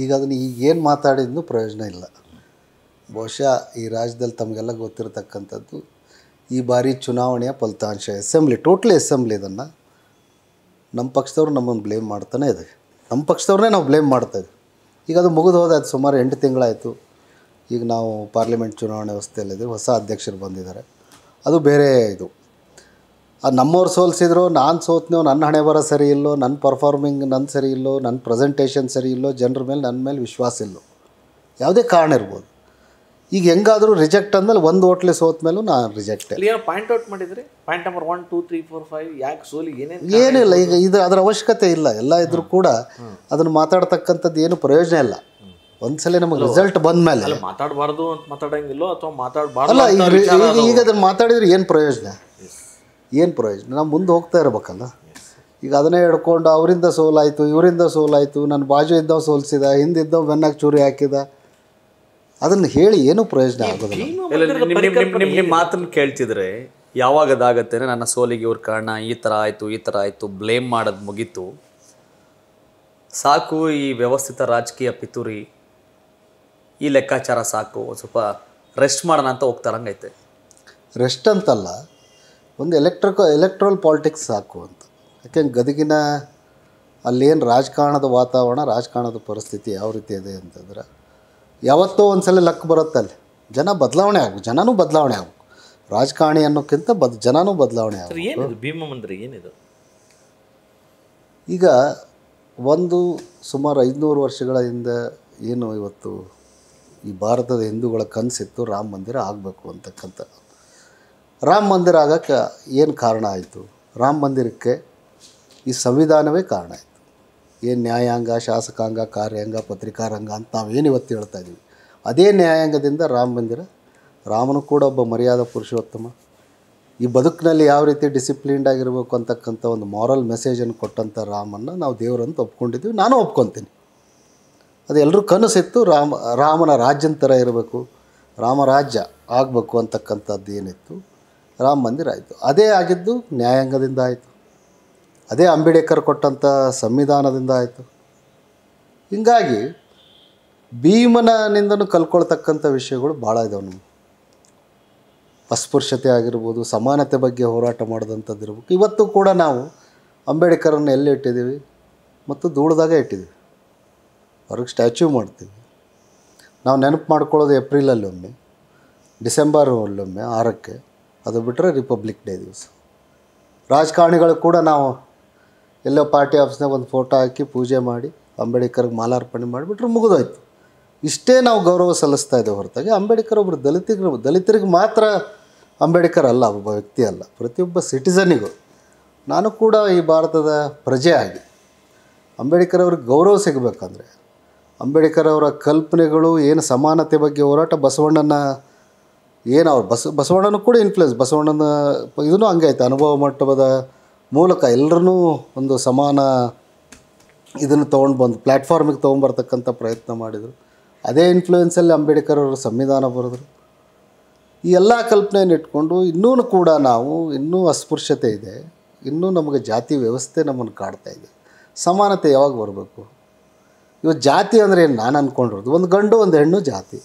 ಈಗ ಅದನ್ನ ಈಗ ಏನು ಮಾತಾಡಿದ್ನು ಪ್ರಯೋಜನ ಇಲ್ಲ ಬಹುಶಃ ಈ ರಾಜ್ಯದಲ್ಲಿ ತಮಗೆಲ್ಲ ಗೊತ್ತಿರತಕ್ಕಂಥದ್ದು ಈ ಬಾರಿ ಚುನಾವಣೆಯ ಫಲಿತಾಂಶ ಅಸೆಂಬ್ಲಿ ಟೋಟ್ಲಿ ಅಸೆಂಬ್ಲಿ ಇದನ್ನು ನಮ್ಮ ಪಕ್ಷದವ್ರು ನಮ್ಮನ್ನು ಬ್ಲೇಮ್ ಮಾಡ್ತಾನೆ ಇದೆ ನಮ್ಮ ಪಕ್ಷದವ್ರನ್ನೇ ನಾವು ಬ್ಲೇಮ್ ಮಾಡ್ತಾಯಿದ್ವಿ ಈಗ ಅದು ಮುಗಿದು ಹೋದಾಯ್ತು ಸುಮಾರು ಎಂಟು ತಿಂಗಳಾಯಿತು ಈಗ ನಾವು ಪಾರ್ಲಿಮೆಂಟ್ ಚುನಾವಣೆ ವ್ಯವಸ್ಥೆಯಲ್ಲಿದ್ದೀವಿ ಹೊಸ ಅಧ್ಯಕ್ಷರು ಬಂದಿದ್ದಾರೆ ಅದು ಬೇರೆ ಇದು ನಮ್ಮವ್ರು ಸೋಲ್ಸಿದ್ರು ನಾನು ಸೋತ್ನೋ ನನ್ನ ಹಣೆ ಬರ ಸರಿ ಇಲ್ಲೋ ನನ್ನ ಪರ್ಫಾರ್ಮಿಂಗ್ ನನ್ನ ಸರಿ ಇಲ್ಲೋ ನನ್ನ ಪ್ರೆಸೆಂಟೇಷನ್ ಸರಿ ಇಲ್ಲೋ ಜನರ ಮೇಲೆ ನನ್ನ ಮೇಲೆ ವಿಶ್ವಾಸ ಇಲ್ಲೋ ಯಾವುದೇ ಕಾರಣ ಇರ್ಬೋದು ಈಗ ಹೆಂಗಾದರೂ ರಿಜೆಕ್ಟ್ ಅಂದಮೇಲೆ ಒಂದು ಹೋಟ್ಲಿ ಸೋತ ಮೇಲೂ ನಾನು ರಿಜೆಕ್ಟ್ ಕ್ಲಿಯರ್ ಪಾಯಿಂಟ್ ಔಟ್ ಮಾಡಿದ್ರಿ point number one two three four five ಯಾಕೆ ಸೋಲಿ ಏನೇನು ಏನಿಲ್ಲ ಈಗ ಇದು ಅದರ ಅವಶ್ಯಕತೆ ಇಲ್ಲ ಎಲ್ಲ ಇದ್ರೂ ಕೂಡ ಅದನ್ನು ಮಾತಾಡ್ತಕ್ಕಂಥದ್ದು ಏನು ಪ್ರಯೋಜನ ಇಲ್ಲ ಒಂದ್ಸಲ ನಮಗೆ ರಿಸಲ್ಟ್ ಬಂದ ಮೇಲೆ ಮಾತಾಡಬಾರ್ದು ಅಂತ ಮಾತಾಡಂಗಿಲ್ಲ ಅಥವಾ ಮಾತಾಡಬಾರ್ದು ಈಗ ಈಗ ಅದನ್ನು ಮಾತಾಡಿದ್ರೆ ಏನು ಪ್ರಯೋಜನ ಏನು ಪ್ರಯೋಜನ ನಾವು ಮುಂದೆ ಹೋಗ್ತಾ ಇರಬೇಕಲ್ಲ ಈಗ ಅದನ್ನೇ ಹಿಡ್ಕೊಂಡು ಅವರಿಂದ ಸೋಲಾಯಿತು ಇವರಿಂದ ಸೋಲಾಯಿತು ನನ್ನ ಬಾಜು ಇದ್ದವ ಸೋಲಿಸಿದ ಹಿಂದಿದ್ದವು ಬೆನ್ನಾಗಿ ಚೂರಿ ಹಾಕಿದ ಅದನ್ನು ಹೇಳಿ ಏನೂ ಪ್ರಯೋಜನ ಆಗೋದಿಲ್ಲ ನಿಮ್ಮ ಮಾತನ್ನು ಕೇಳ್ತಿದ್ರೆ ಯಾವಾಗ ಅದಾಗತ್ತೆ ನನ್ನ ಸೋಲಿಗೆ ಇವ್ರ ಕಾರಣ ಈ ಥರ ಆಯಿತು ಈ ಥರ ಆಯಿತು ಬ್ಲೇಮ್ ಮಾಡೋದು ಮುಗೀತು ಸಾಕು ಈ ವ್ಯವಸ್ಥಿತ ರಾಜಕೀಯ ಪಿತೂರಿ ಈ ಲೆಕ್ಕಾಚಾರ ಸಾಕು ಸ್ವಲ್ಪ ರೆಸ್ಟ್ ಮಾಡೋಣ ಅಂತ ಹೋಗ್ತಾರಂಗೈತೆ ರೆಸ್ಟ್ ಅಂತಲ್ಲ ಒಂದು ಎಲೆಕ್ಟ್ರಿಕ ಎಲೆಕ್ಟ್ರಲ್ ಪಾಲಿಟಿಕ್ಸ್ ಸಾಕು ಅಂತ ಯಾಕೆ ಗದಗಿನ ಅಲ್ಲೇನು ರಾಜಕಾರಣದ ವಾತಾವರಣ ರಾಜಕಾರಣದ ಪರಿಸ್ಥಿತಿ ಯಾವ ರೀತಿ ಇದೆ ಅಂತಂದ್ರೆ ಯಾವತ್ತೋ ಒಂದು ಸಲ ಲಕ್ ಬರುತ್ತೆ ಅಲ್ಲಿ ಜನ ಬದಲಾವಣೆ ಆಗು ಜನನೂ ಬದಲಾವಣೆ ಆಗು ರಾಜಕಾರಣಿ ಅನ್ನೋಕ್ಕಿಂತ ಬದ್ ಜನನೂ ಬದಲಾವಣೆ ಆಗಬೇಕು ಭೀಮ ಏನಿದು ಈಗ ಒಂದು ಸುಮಾರು ಐದುನೂರು ವರ್ಷಗಳ ಹಿಂದೆ ಏನು ಇವತ್ತು ಈ ಭಾರತದ ಹಿಂದೂಗಳ ಕನಸಿತ್ತು ರಾಮ ಮಂದಿರ ಆಗಬೇಕು ಅಂತಕ್ಕಂಥ ರಾಮ ಮಂದಿರ ಆಗೋಕ್ಕೆ ಏನು ಕಾರಣ ಆಯಿತು ರಾಮ ಮಂದಿರಕ್ಕೆ ಈ ಸಂವಿಧಾನವೇ ಕಾರಣ ಆಯಿತು ಏನು ನ್ಯಾಯಾಂಗ ಶಾಸಕಾಂಗ ಕಾರ್ಯಾಂಗ ರಂಗ ಅಂತ ನಾವು ಏನು ಇವತ್ತು ಹೇಳ್ತಾ ಇದ್ದೀವಿ ಅದೇ ನ್ಯಾಯಾಂಗದಿಂದ ರಾಮ ಮಂದಿರ ರಾಮನು ಕೂಡ ಒಬ್ಬ ಮರ್ಯಾದ ಪುರುಷೋತ್ತಮ ಈ ಬದುಕಿನಲ್ಲಿ ಯಾವ ರೀತಿ ಡಿಸಿಪ್ಲಿನ್ಡ್ ಆಗಿರಬೇಕು ಅಂತಕ್ಕಂಥ ಒಂದು ಮಾರಲ್ ಮೆಸೇಜನ್ನು ಕೊಟ್ಟಂಥ ರಾಮನ್ನು ನಾವು ದೇವರಂತ ಒಪ್ಕೊಂಡಿದ್ದೀವಿ ನಾನು ಒಪ್ಕೊತೀನಿ ಅದೆಲ್ಲರೂ ಕನಸಿತ್ತು ರಾಮ ರಾಮನ ರಾಜ್ಯನ ಇರಬೇಕು ರಾಮರಾಜ್ಯ ಆಗಬೇಕು ಅಂತಕ್ಕಂಥದ್ದು ಏನಿತ್ತು ರಾಮ ಮಂದಿರ ಆಯಿತು ಅದೇ ಆಗಿದ್ದು ನ್ಯಾಯಾಂಗದಿಂದ ಆಯಿತು ಅದೇ ಅಂಬೇಡ್ಕರ್ ಕೊಟ್ಟಂಥ ಸಂವಿಧಾನದಿಂದ ಆಯಿತು ಹೀಗಾಗಿ ಭೀಮನಿಂದನೂ ಕಲ್ಕೊಳ್ತಕ್ಕಂಥ ವಿಷಯಗಳು ಭಾಳ ಇದಾವೆ ನಮಗೆ ಅಸ್ಪೃಶ್ಯತೆ ಆಗಿರ್ಬೋದು ಸಮಾನತೆ ಬಗ್ಗೆ ಹೋರಾಟ ಮಾಡಿದಂಥದ್ದು ಇರ್ಬೇಕು ಇವತ್ತು ಕೂಡ ನಾವು ಅಂಬೇಡ್ಕರನ್ನು ಎಲ್ಲಿ ಇಟ್ಟಿದ್ದೀವಿ ಮತ್ತು ದೂಳದಾಗ ಇಟ್ಟಿದ್ದೀವಿ ಅವ್ರಿಗೆ ಸ್ಟ್ಯಾಚ್ಯೂ ಮಾಡ್ತೀವಿ ನಾವು ನೆನಪು ಮಾಡ್ಕೊಳ್ಳೋದು ಏಪ್ರಿಲಲ್ಲಿ ಒಮ್ಮೆ ಡಿಸೆಂಬರ್ ಅಲ್ಲೊಮ್ಮೆ ಆರಕ್ಕೆ ಅದು ಬಿಟ್ಟರೆ ರಿಪಬ್ಲಿಕ್ ಡೇ ದಿವಸ ರಾಜಕಾರಣಿಗಳು ಕೂಡ ನಾವು ಎಲ್ಲೋ ಪಾರ್ಟಿ ಆಫೀಸ್ನಾಗ ಒಂದು ಫೋಟೋ ಹಾಕಿ ಪೂಜೆ ಮಾಡಿ ಅಂಬೇಡ್ಕರ್ಗೆ ಮಾಲಾರ್ಪಣೆ ಮಾಡಿಬಿಟ್ರೆ ಮುಗಿದೋಯ್ತು ಇಷ್ಟೇ ನಾವು ಗೌರವ ಸಲ್ಲಿಸ್ತಾ ಇದ್ದೇವೆ ಹೊರತಾಗಿ ಅಂಬೇಡ್ಕರ್ ಒಬ್ಬರು ದಲಿತರು ದಲಿತರಿಗೆ ಮಾತ್ರ ಅಂಬೇಡ್ಕರ್ ಅಲ್ಲ ಒಬ್ಬ ವ್ಯಕ್ತಿ ಅಲ್ಲ ಪ್ರತಿಯೊಬ್ಬ ಸಿಟಿಸನಿಗೂ ನಾನು ಕೂಡ ಈ ಭಾರತದ ಪ್ರಜೆ ಆಗಿ ಅಂಬೇಡ್ಕರ್ ಅವ್ರಿಗೆ ಗೌರವ ಸಿಗಬೇಕಂದ್ರೆ ಅಂಬೇಡ್ಕರ್ ಅವರ ಕಲ್ಪನೆಗಳು ಏನು ಸಮಾನತೆ ಬಗ್ಗೆ ಹೋರಾಟ ಬಸವಣ್ಣನ ಏನು ಅವ್ರು ಬಸ ಬಸವಣ್ಣನೂ ಕೂಡ ಇನ್ಫ್ಲೂಯೆನ್ಸ್ ಬಸವಣ್ಣನ ಇದನ್ನು ಹಂಗೆ ಆಯ್ತು ಅನುಭವ ಮಟ್ಟದ ಮೂಲಕ ಎಲ್ಲರೂ ಒಂದು ಸಮಾನ ಇದನ್ನು ತೊಗೊಂಡು ಬಂದು ಪ್ಲ್ಯಾಟ್ಫಾರ್ಮಿಗೆ ತೊಗೊಂಡ್ಬರ್ತಕ್ಕಂಥ ಪ್ರಯತ್ನ ಮಾಡಿದರು ಅದೇ ಇನ್ಫ್ಲುಯೆನ್ಸಲ್ಲಿ ಅಂಬೇಡ್ಕರ್ ಅವರು ಸಂವಿಧಾನ ಬರೆದರು ಈ ಎಲ್ಲ ಕಲ್ಪನೆಯನ್ನು ಇಟ್ಕೊಂಡು ಇನ್ನೂ ಕೂಡ ನಾವು ಇನ್ನೂ ಅಸ್ಪೃಶ್ಯತೆ ಇದೆ ಇನ್ನೂ ನಮಗೆ ಜಾತಿ ವ್ಯವಸ್ಥೆ ನಮ್ಮನ್ನು ಕಾಡ್ತಾ ಇದೆ ಸಮಾನತೆ ಯಾವಾಗ ಬರಬೇಕು ಇವತ್ತು ಜಾತಿ ಅಂದರೆ ಏನು ನಾನು ಅಂದ್ಕೊಂಡಿರೋದು ಒಂದು ಗಂಡು ಒಂದು ಹೆಣ್ಣು ಜಾತಿ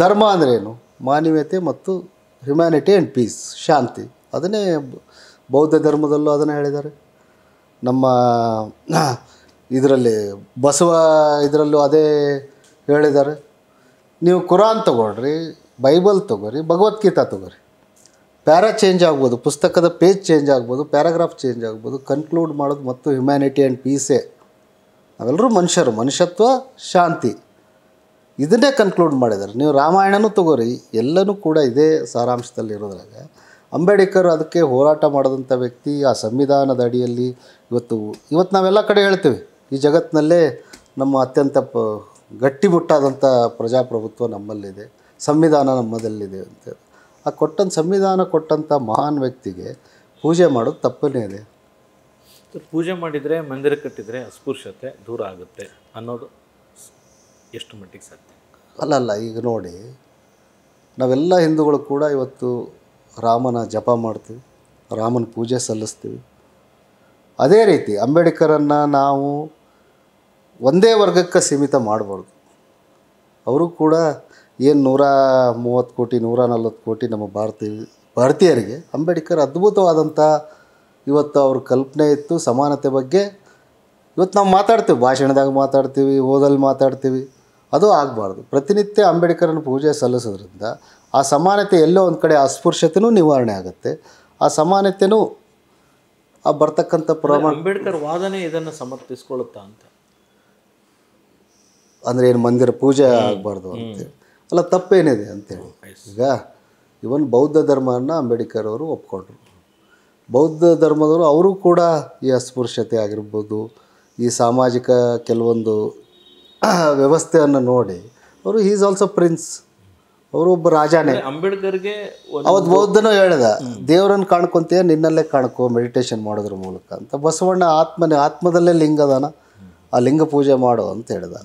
ಧರ್ಮ ಅಂದ್ರೇನು ಮಾನವೀಯತೆ ಮತ್ತು ಹ್ಯುಮ್ಯಾನಿಟಿ ಆ್ಯಂಡ್ ಪೀಸ್ ಶಾಂತಿ ಅದನ್ನೇ ಬೌದ್ಧ ಧರ್ಮದಲ್ಲೂ ಅದನ್ನು ಹೇಳಿದ್ದಾರೆ ನಮ್ಮ ಇದರಲ್ಲಿ ಬಸವ ಇದರಲ್ಲೂ ಅದೇ ಹೇಳಿದ್ದಾರೆ ನೀವು ಕುರಾನ್ ತಗೊಳ್ರಿ ಬೈಬಲ್ ತೊಗೋರಿ ಭಗವದ್ಗೀತಾ ತೊಗೋರಿ ಪ್ಯಾರಾ ಚೇಂಜ್ ಆಗ್ಬೋದು ಪುಸ್ತಕದ ಪೇಜ್ ಚೇಂಜ್ ಆಗ್ಬೋದು ಪ್ಯಾರಾಗ್ರಾಫ್ ಚೇಂಜ್ ಆಗ್ಬೋದು ಕನ್ಕ್ಲೂಡ್ ಮಾಡೋದು ಮತ್ತು ಹ್ಯುಮ್ಯಾನಿಟಿ ಆ್ಯಂಡ್ ಪೀಸೇ ನಾವೆಲ್ಲರೂ ಮನುಷ್ಯರು ಮನುಷ್ಯತ್ವ ಶಾಂತಿ ಇದನ್ನೇ ಕನ್ಕ್ಲೂಡ್ ಮಾಡಿದ್ದಾರೆ ನೀವು ರಾಮಾಯಣನೂ ತಗೋರಿ ಎಲ್ಲನೂ ಕೂಡ ಇದೇ ಸಾರಾಂಶದಲ್ಲಿ ಇರೋದ್ರಾಗ ಅಂಬೇಡ್ಕರ್ ಅದಕ್ಕೆ ಹೋರಾಟ ಮಾಡಿದಂಥ ವ್ಯಕ್ತಿ ಆ ಸಂವಿಧಾನದ ಅಡಿಯಲ್ಲಿ ಇವತ್ತು ಇವತ್ತು ನಾವೆಲ್ಲ ಕಡೆ ಹೇಳ್ತೀವಿ ಈ ಜಗತ್ತಿನಲ್ಲೇ ನಮ್ಮ ಅತ್ಯಂತ ಪ ಗಟ್ಟಿಮುಟ್ಟಾದಂಥ ಪ್ರಜಾಪ್ರಭುತ್ವ ನಮ್ಮಲ್ಲಿದೆ ಸಂವಿಧಾನ ನಮ್ಮದಲ್ಲಿದೆ ಅಂತ ಆ ಕೊಟ್ಟಂಥ ಸಂವಿಧಾನ ಕೊಟ್ಟಂಥ ಮಹಾನ್ ವ್ಯಕ್ತಿಗೆ ಪೂಜೆ ಮಾಡೋದು ತಪ್ಪನೇ ಇದೆ ಪೂಜೆ ಮಾಡಿದರೆ ಮಂದಿರ ಕಟ್ಟಿದರೆ ಅಸ್ಪೃಶ್ಯತೆ ದೂರ ಆಗುತ್ತೆ ಅನ್ನೋದು ಎಷ್ಟು ಮಟ್ಟಿಗೆ ಸರ್ ಅಲ್ಲಲ್ಲ ಈಗ ನೋಡಿ ನಾವೆಲ್ಲ ಹಿಂದೂಗಳು ಕೂಡ ಇವತ್ತು ರಾಮನ ಜಪ ಮಾಡ್ತೀವಿ ರಾಮನ ಪೂಜೆ ಸಲ್ಲಿಸ್ತೀವಿ ಅದೇ ರೀತಿ ಅಂಬೇಡ್ಕರನ್ನು ನಾವು ಒಂದೇ ವರ್ಗಕ್ಕೆ ಸೀಮಿತ ಮಾಡಬಾರ್ದು ಅವರು ಕೂಡ ಏನು ನೂರ ಮೂವತ್ತು ಕೋಟಿ ನೂರ ನಲ್ವತ್ತು ಕೋಟಿ ನಮ್ಮ ಭಾರತೀಯ ಭಾರತೀಯರಿಗೆ ಅಂಬೇಡ್ಕರ್ ಅದ್ಭುತವಾದಂಥ ಇವತ್ತು ಅವ್ರ ಕಲ್ಪನೆ ಇತ್ತು ಸಮಾನತೆ ಬಗ್ಗೆ ಇವತ್ತು ನಾವು ಮಾತಾಡ್ತೀವಿ ಭಾಷಣದಾಗ ಮಾತಾಡ್ತೀವಿ ಓದಲ್ಲಿ ಮಾತಾಡ್ತೀವಿ ಅದು ಆಗಬಾರ್ದು ಪ್ರತಿನಿತ್ಯ ಅಂಬೇಡ್ಕರನ್ನು ಪೂಜೆ ಸಲ್ಲಿಸೋದ್ರಿಂದ ಆ ಸಮಾನತೆ ಎಲ್ಲೋ ಒಂದು ಕಡೆ ಅಸ್ಪೃಶ್ಯತೆಯೂ ನಿವಾರಣೆ ಆಗುತ್ತೆ ಆ ಸಮಾನತೆಯೂ ಆ ಬರ್ತಕ್ಕಂಥ ಪ್ರಮಾಣ ಅಂಬೇಡ್ಕರ್ ವಾದನೆ ಇದನ್ನು ಸಮರ್ಥಿಸ್ಕೊಳ್ಳುತ್ತಾ ಅಂತ ಅಂದರೆ ಏನು ಮಂದಿರ ಪೂಜೆ ಆಗಬಾರ್ದು ಅಂತೇಳಿ ಅಲ್ಲ ತಪ್ಪೇನಿದೆ ಅಂತೇಳಿ ಈಗ ಇವನ್ ಬೌದ್ಧ ಧರ್ಮವನ್ನು ಅಂಬೇಡ್ಕರ್ ಅವರು ಒಪ್ಕೊಂಡ್ರು ಬೌದ್ಧ ಧರ್ಮದವರು ಅವರು ಕೂಡ ಈ ಅಸ್ಪೃಶ್ಯತೆ ಆಗಿರ್ಬೋದು ಈ ಸಾಮಾಜಿಕ ಕೆಲವೊಂದು ವ್ಯವಸ್ಥೆಯನ್ನು ನೋಡಿ ಅವರು ಈಸ್ ಆಲ್ಸೋ ಪ್ರಿನ್ಸ್ ಅವರು ಒಬ್ಬ ರಾಜಾನೇ ಅಂಬೇಡ್ಕರ್ಗೆ ಅವತ್ತು ಬೌದ್ಧನೂ ಹೇಳ್ದ ದೇವರನ್ನು ಕಾಣ್ಕೊಂತೀಯ ನಿನ್ನಲ್ಲೇ ಕಾಣ್ಕೋ ಮೆಡಿಟೇಷನ್ ಮಾಡೋದ್ರ ಮೂಲಕ ಅಂತ ಬಸವಣ್ಣ ಆತ್ಮನೇ ಆತ್ಮದಲ್ಲೇ ಲಿಂಗದಾನ ಆ ಲಿಂಗ ಪೂಜೆ ಮಾಡು ಅಂತ ಹೇಳ್ದ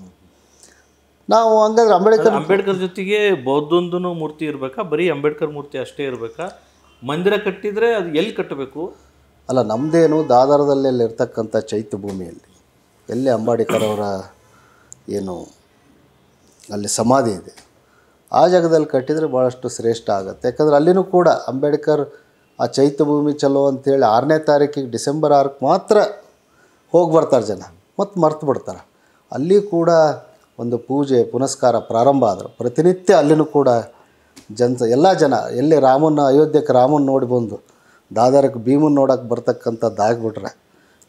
ನಾವು ಹಂಗಾದ್ರೆ ಅಂಬೇಡ್ಕರ್ ಅಂಬೇಡ್ಕರ್ ಜೊತೆಗೆ ಬೌದ್ಧೊಂದು ಮೂರ್ತಿ ಇರಬೇಕಾ ಬರೀ ಅಂಬೇಡ್ಕರ್ ಮೂರ್ತಿ ಅಷ್ಟೇ ಇರಬೇಕಾ ಮಂದಿರ ಕಟ್ಟಿದರೆ ಅದು ಎಲ್ಲಿ ಕಟ್ಟಬೇಕು ಅಲ್ಲ ನಮ್ಮದೇನು ದಾದಾರದಲ್ಲಿ ಇರ್ತಕ್ಕಂಥ ಚೈತ್ಯ ಭೂಮಿಯಲ್ಲಿ ಎಲ್ಲಿ ಅಂಬಾಡಿಕರ್ ಅವರ ಏನು ಅಲ್ಲಿ ಸಮಾಧಿ ಇದೆ ಆ ಜಾಗದಲ್ಲಿ ಕಟ್ಟಿದರೆ ಭಾಳಷ್ಟು ಶ್ರೇಷ್ಠ ಆಗುತ್ತೆ ಯಾಕಂದರೆ ಅಲ್ಲಿನೂ ಕೂಡ ಅಂಬೇಡ್ಕರ್ ಆ ಭೂಮಿ ಚಲೋ ಅಂಥೇಳಿ ಆರನೇ ತಾರೀಕಿಗೆ ಡಿಸೆಂಬರ್ ಆರಕ್ಕೆ ಮಾತ್ರ ಹೋಗಿ ಬರ್ತಾರೆ ಜನ ಮತ್ತು ಮರ್ತು ಬಿಡ್ತಾರೆ ಅಲ್ಲಿ ಕೂಡ ಒಂದು ಪೂಜೆ ಪುನಸ್ಕಾರ ಪ್ರಾರಂಭ ಆದರು ಪ್ರತಿನಿತ್ಯ ಅಲ್ಲಿನೂ ಕೂಡ ಜನ ಎಲ್ಲ ಜನ ಎಲ್ಲಿ ರಾಮನ ಅಯೋಧ್ಯಕ್ಕೆ ರಾಮನ ನೋಡಿ ಬಂದು ದಾದರಕ್ಕೆ ಭೀಮನ್ ನೋಡೋಕ್ಕೆ ಬರ್ತಕ್ಕಂಥದ್ದಾಗ್ಬಿಟ್ರೆ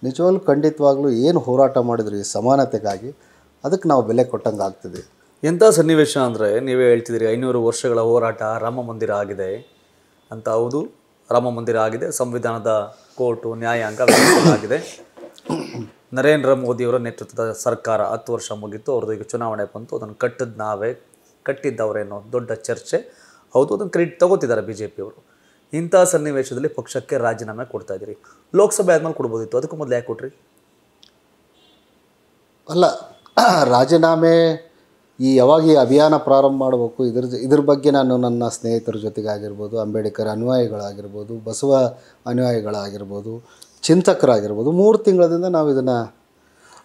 ನಿಜವಾಗ್ಲೂ ಖಂಡಿತವಾಗ್ಲೂ ಏನು ಹೋರಾಟ ಮಾಡಿದ್ರು ಈ ಸಮಾನತೆಗಾಗಿ ಅದಕ್ಕೆ ನಾವು ಬೆಲೆ ಕೊಟ್ಟಂಗೆ ಆಗ್ತದೆ ಎಂಥ ಸನ್ನಿವೇಶ ಅಂದರೆ ನೀವೇ ಹೇಳ್ತಿದ್ದೀರಿ ಐನೂರು ವರ್ಷಗಳ ಹೋರಾಟ ರಾಮ ಮಂದಿರ ಆಗಿದೆ ಅಂತ ಹೌದು ರಾಮ ಮಂದಿರ ಆಗಿದೆ ಸಂವಿಧಾನದ ಕೋರ್ಟು ನ್ಯಾಯಾಂಗ ಆಗಿದೆ ನರೇಂದ್ರ ಮೋದಿಯವರ ನೇತೃತ್ವದ ಸರ್ಕಾರ ಹತ್ತು ವರ್ಷ ಮುಗೀತು ಅವ್ರದ್ದು ಈಗ ಚುನಾವಣೆ ಬಂತು ಅದನ್ನು ಕಟ್ಟಿದ್ದು ನಾವೇ ಕಟ್ಟಿದ್ದವರೇನೋ ದೊಡ್ಡ ಚರ್ಚೆ ಹೌದು ಅದನ್ನು ಕ್ರೆಡಿಟ್ ತಗೋತಿದ್ದಾರೆ ಬಿ ಜೆ ಪಿಯವರು ಇಂಥ ಸನ್ನಿವೇಶದಲ್ಲಿ ಪಕ್ಷಕ್ಕೆ ರಾಜೀನಾಮೆ ಕೊಡ್ತಾ ಇದ್ದೀರಿ ಲೋಕಸಭೆ ಆದಮೇಲೆ ಕೊಡ್ಬೋದಿತ್ತು ಅದಕ್ಕೆ ಮೊದಲು ಯಾಕೆ ಕೊಡ್ರಿ ಅಲ್ಲ ರಾಜೀನಾಮೆ ಈ ಯಾವಾಗ ಈ ಅಭಿಯಾನ ಪ್ರಾರಂಭ ಮಾಡಬೇಕು ಇದ್ರ ಇದ್ರ ಬಗ್ಗೆ ನಾನು ನನ್ನ ಸ್ನೇಹಿತರ ಆಗಿರ್ಬೋದು ಅಂಬೇಡ್ಕರ್ ಅನುಯಾಯಿಗಳಾಗಿರ್ಬೋದು ಬಸವ ಅನುಯಾಯಿಗಳಾಗಿರ್ಬೋದು ಚಿಂತಕರಾಗಿರ್ಬೋದು ಮೂರು ತಿಂಗಳದಿಂದ ನಾವು ಇದನ್ನು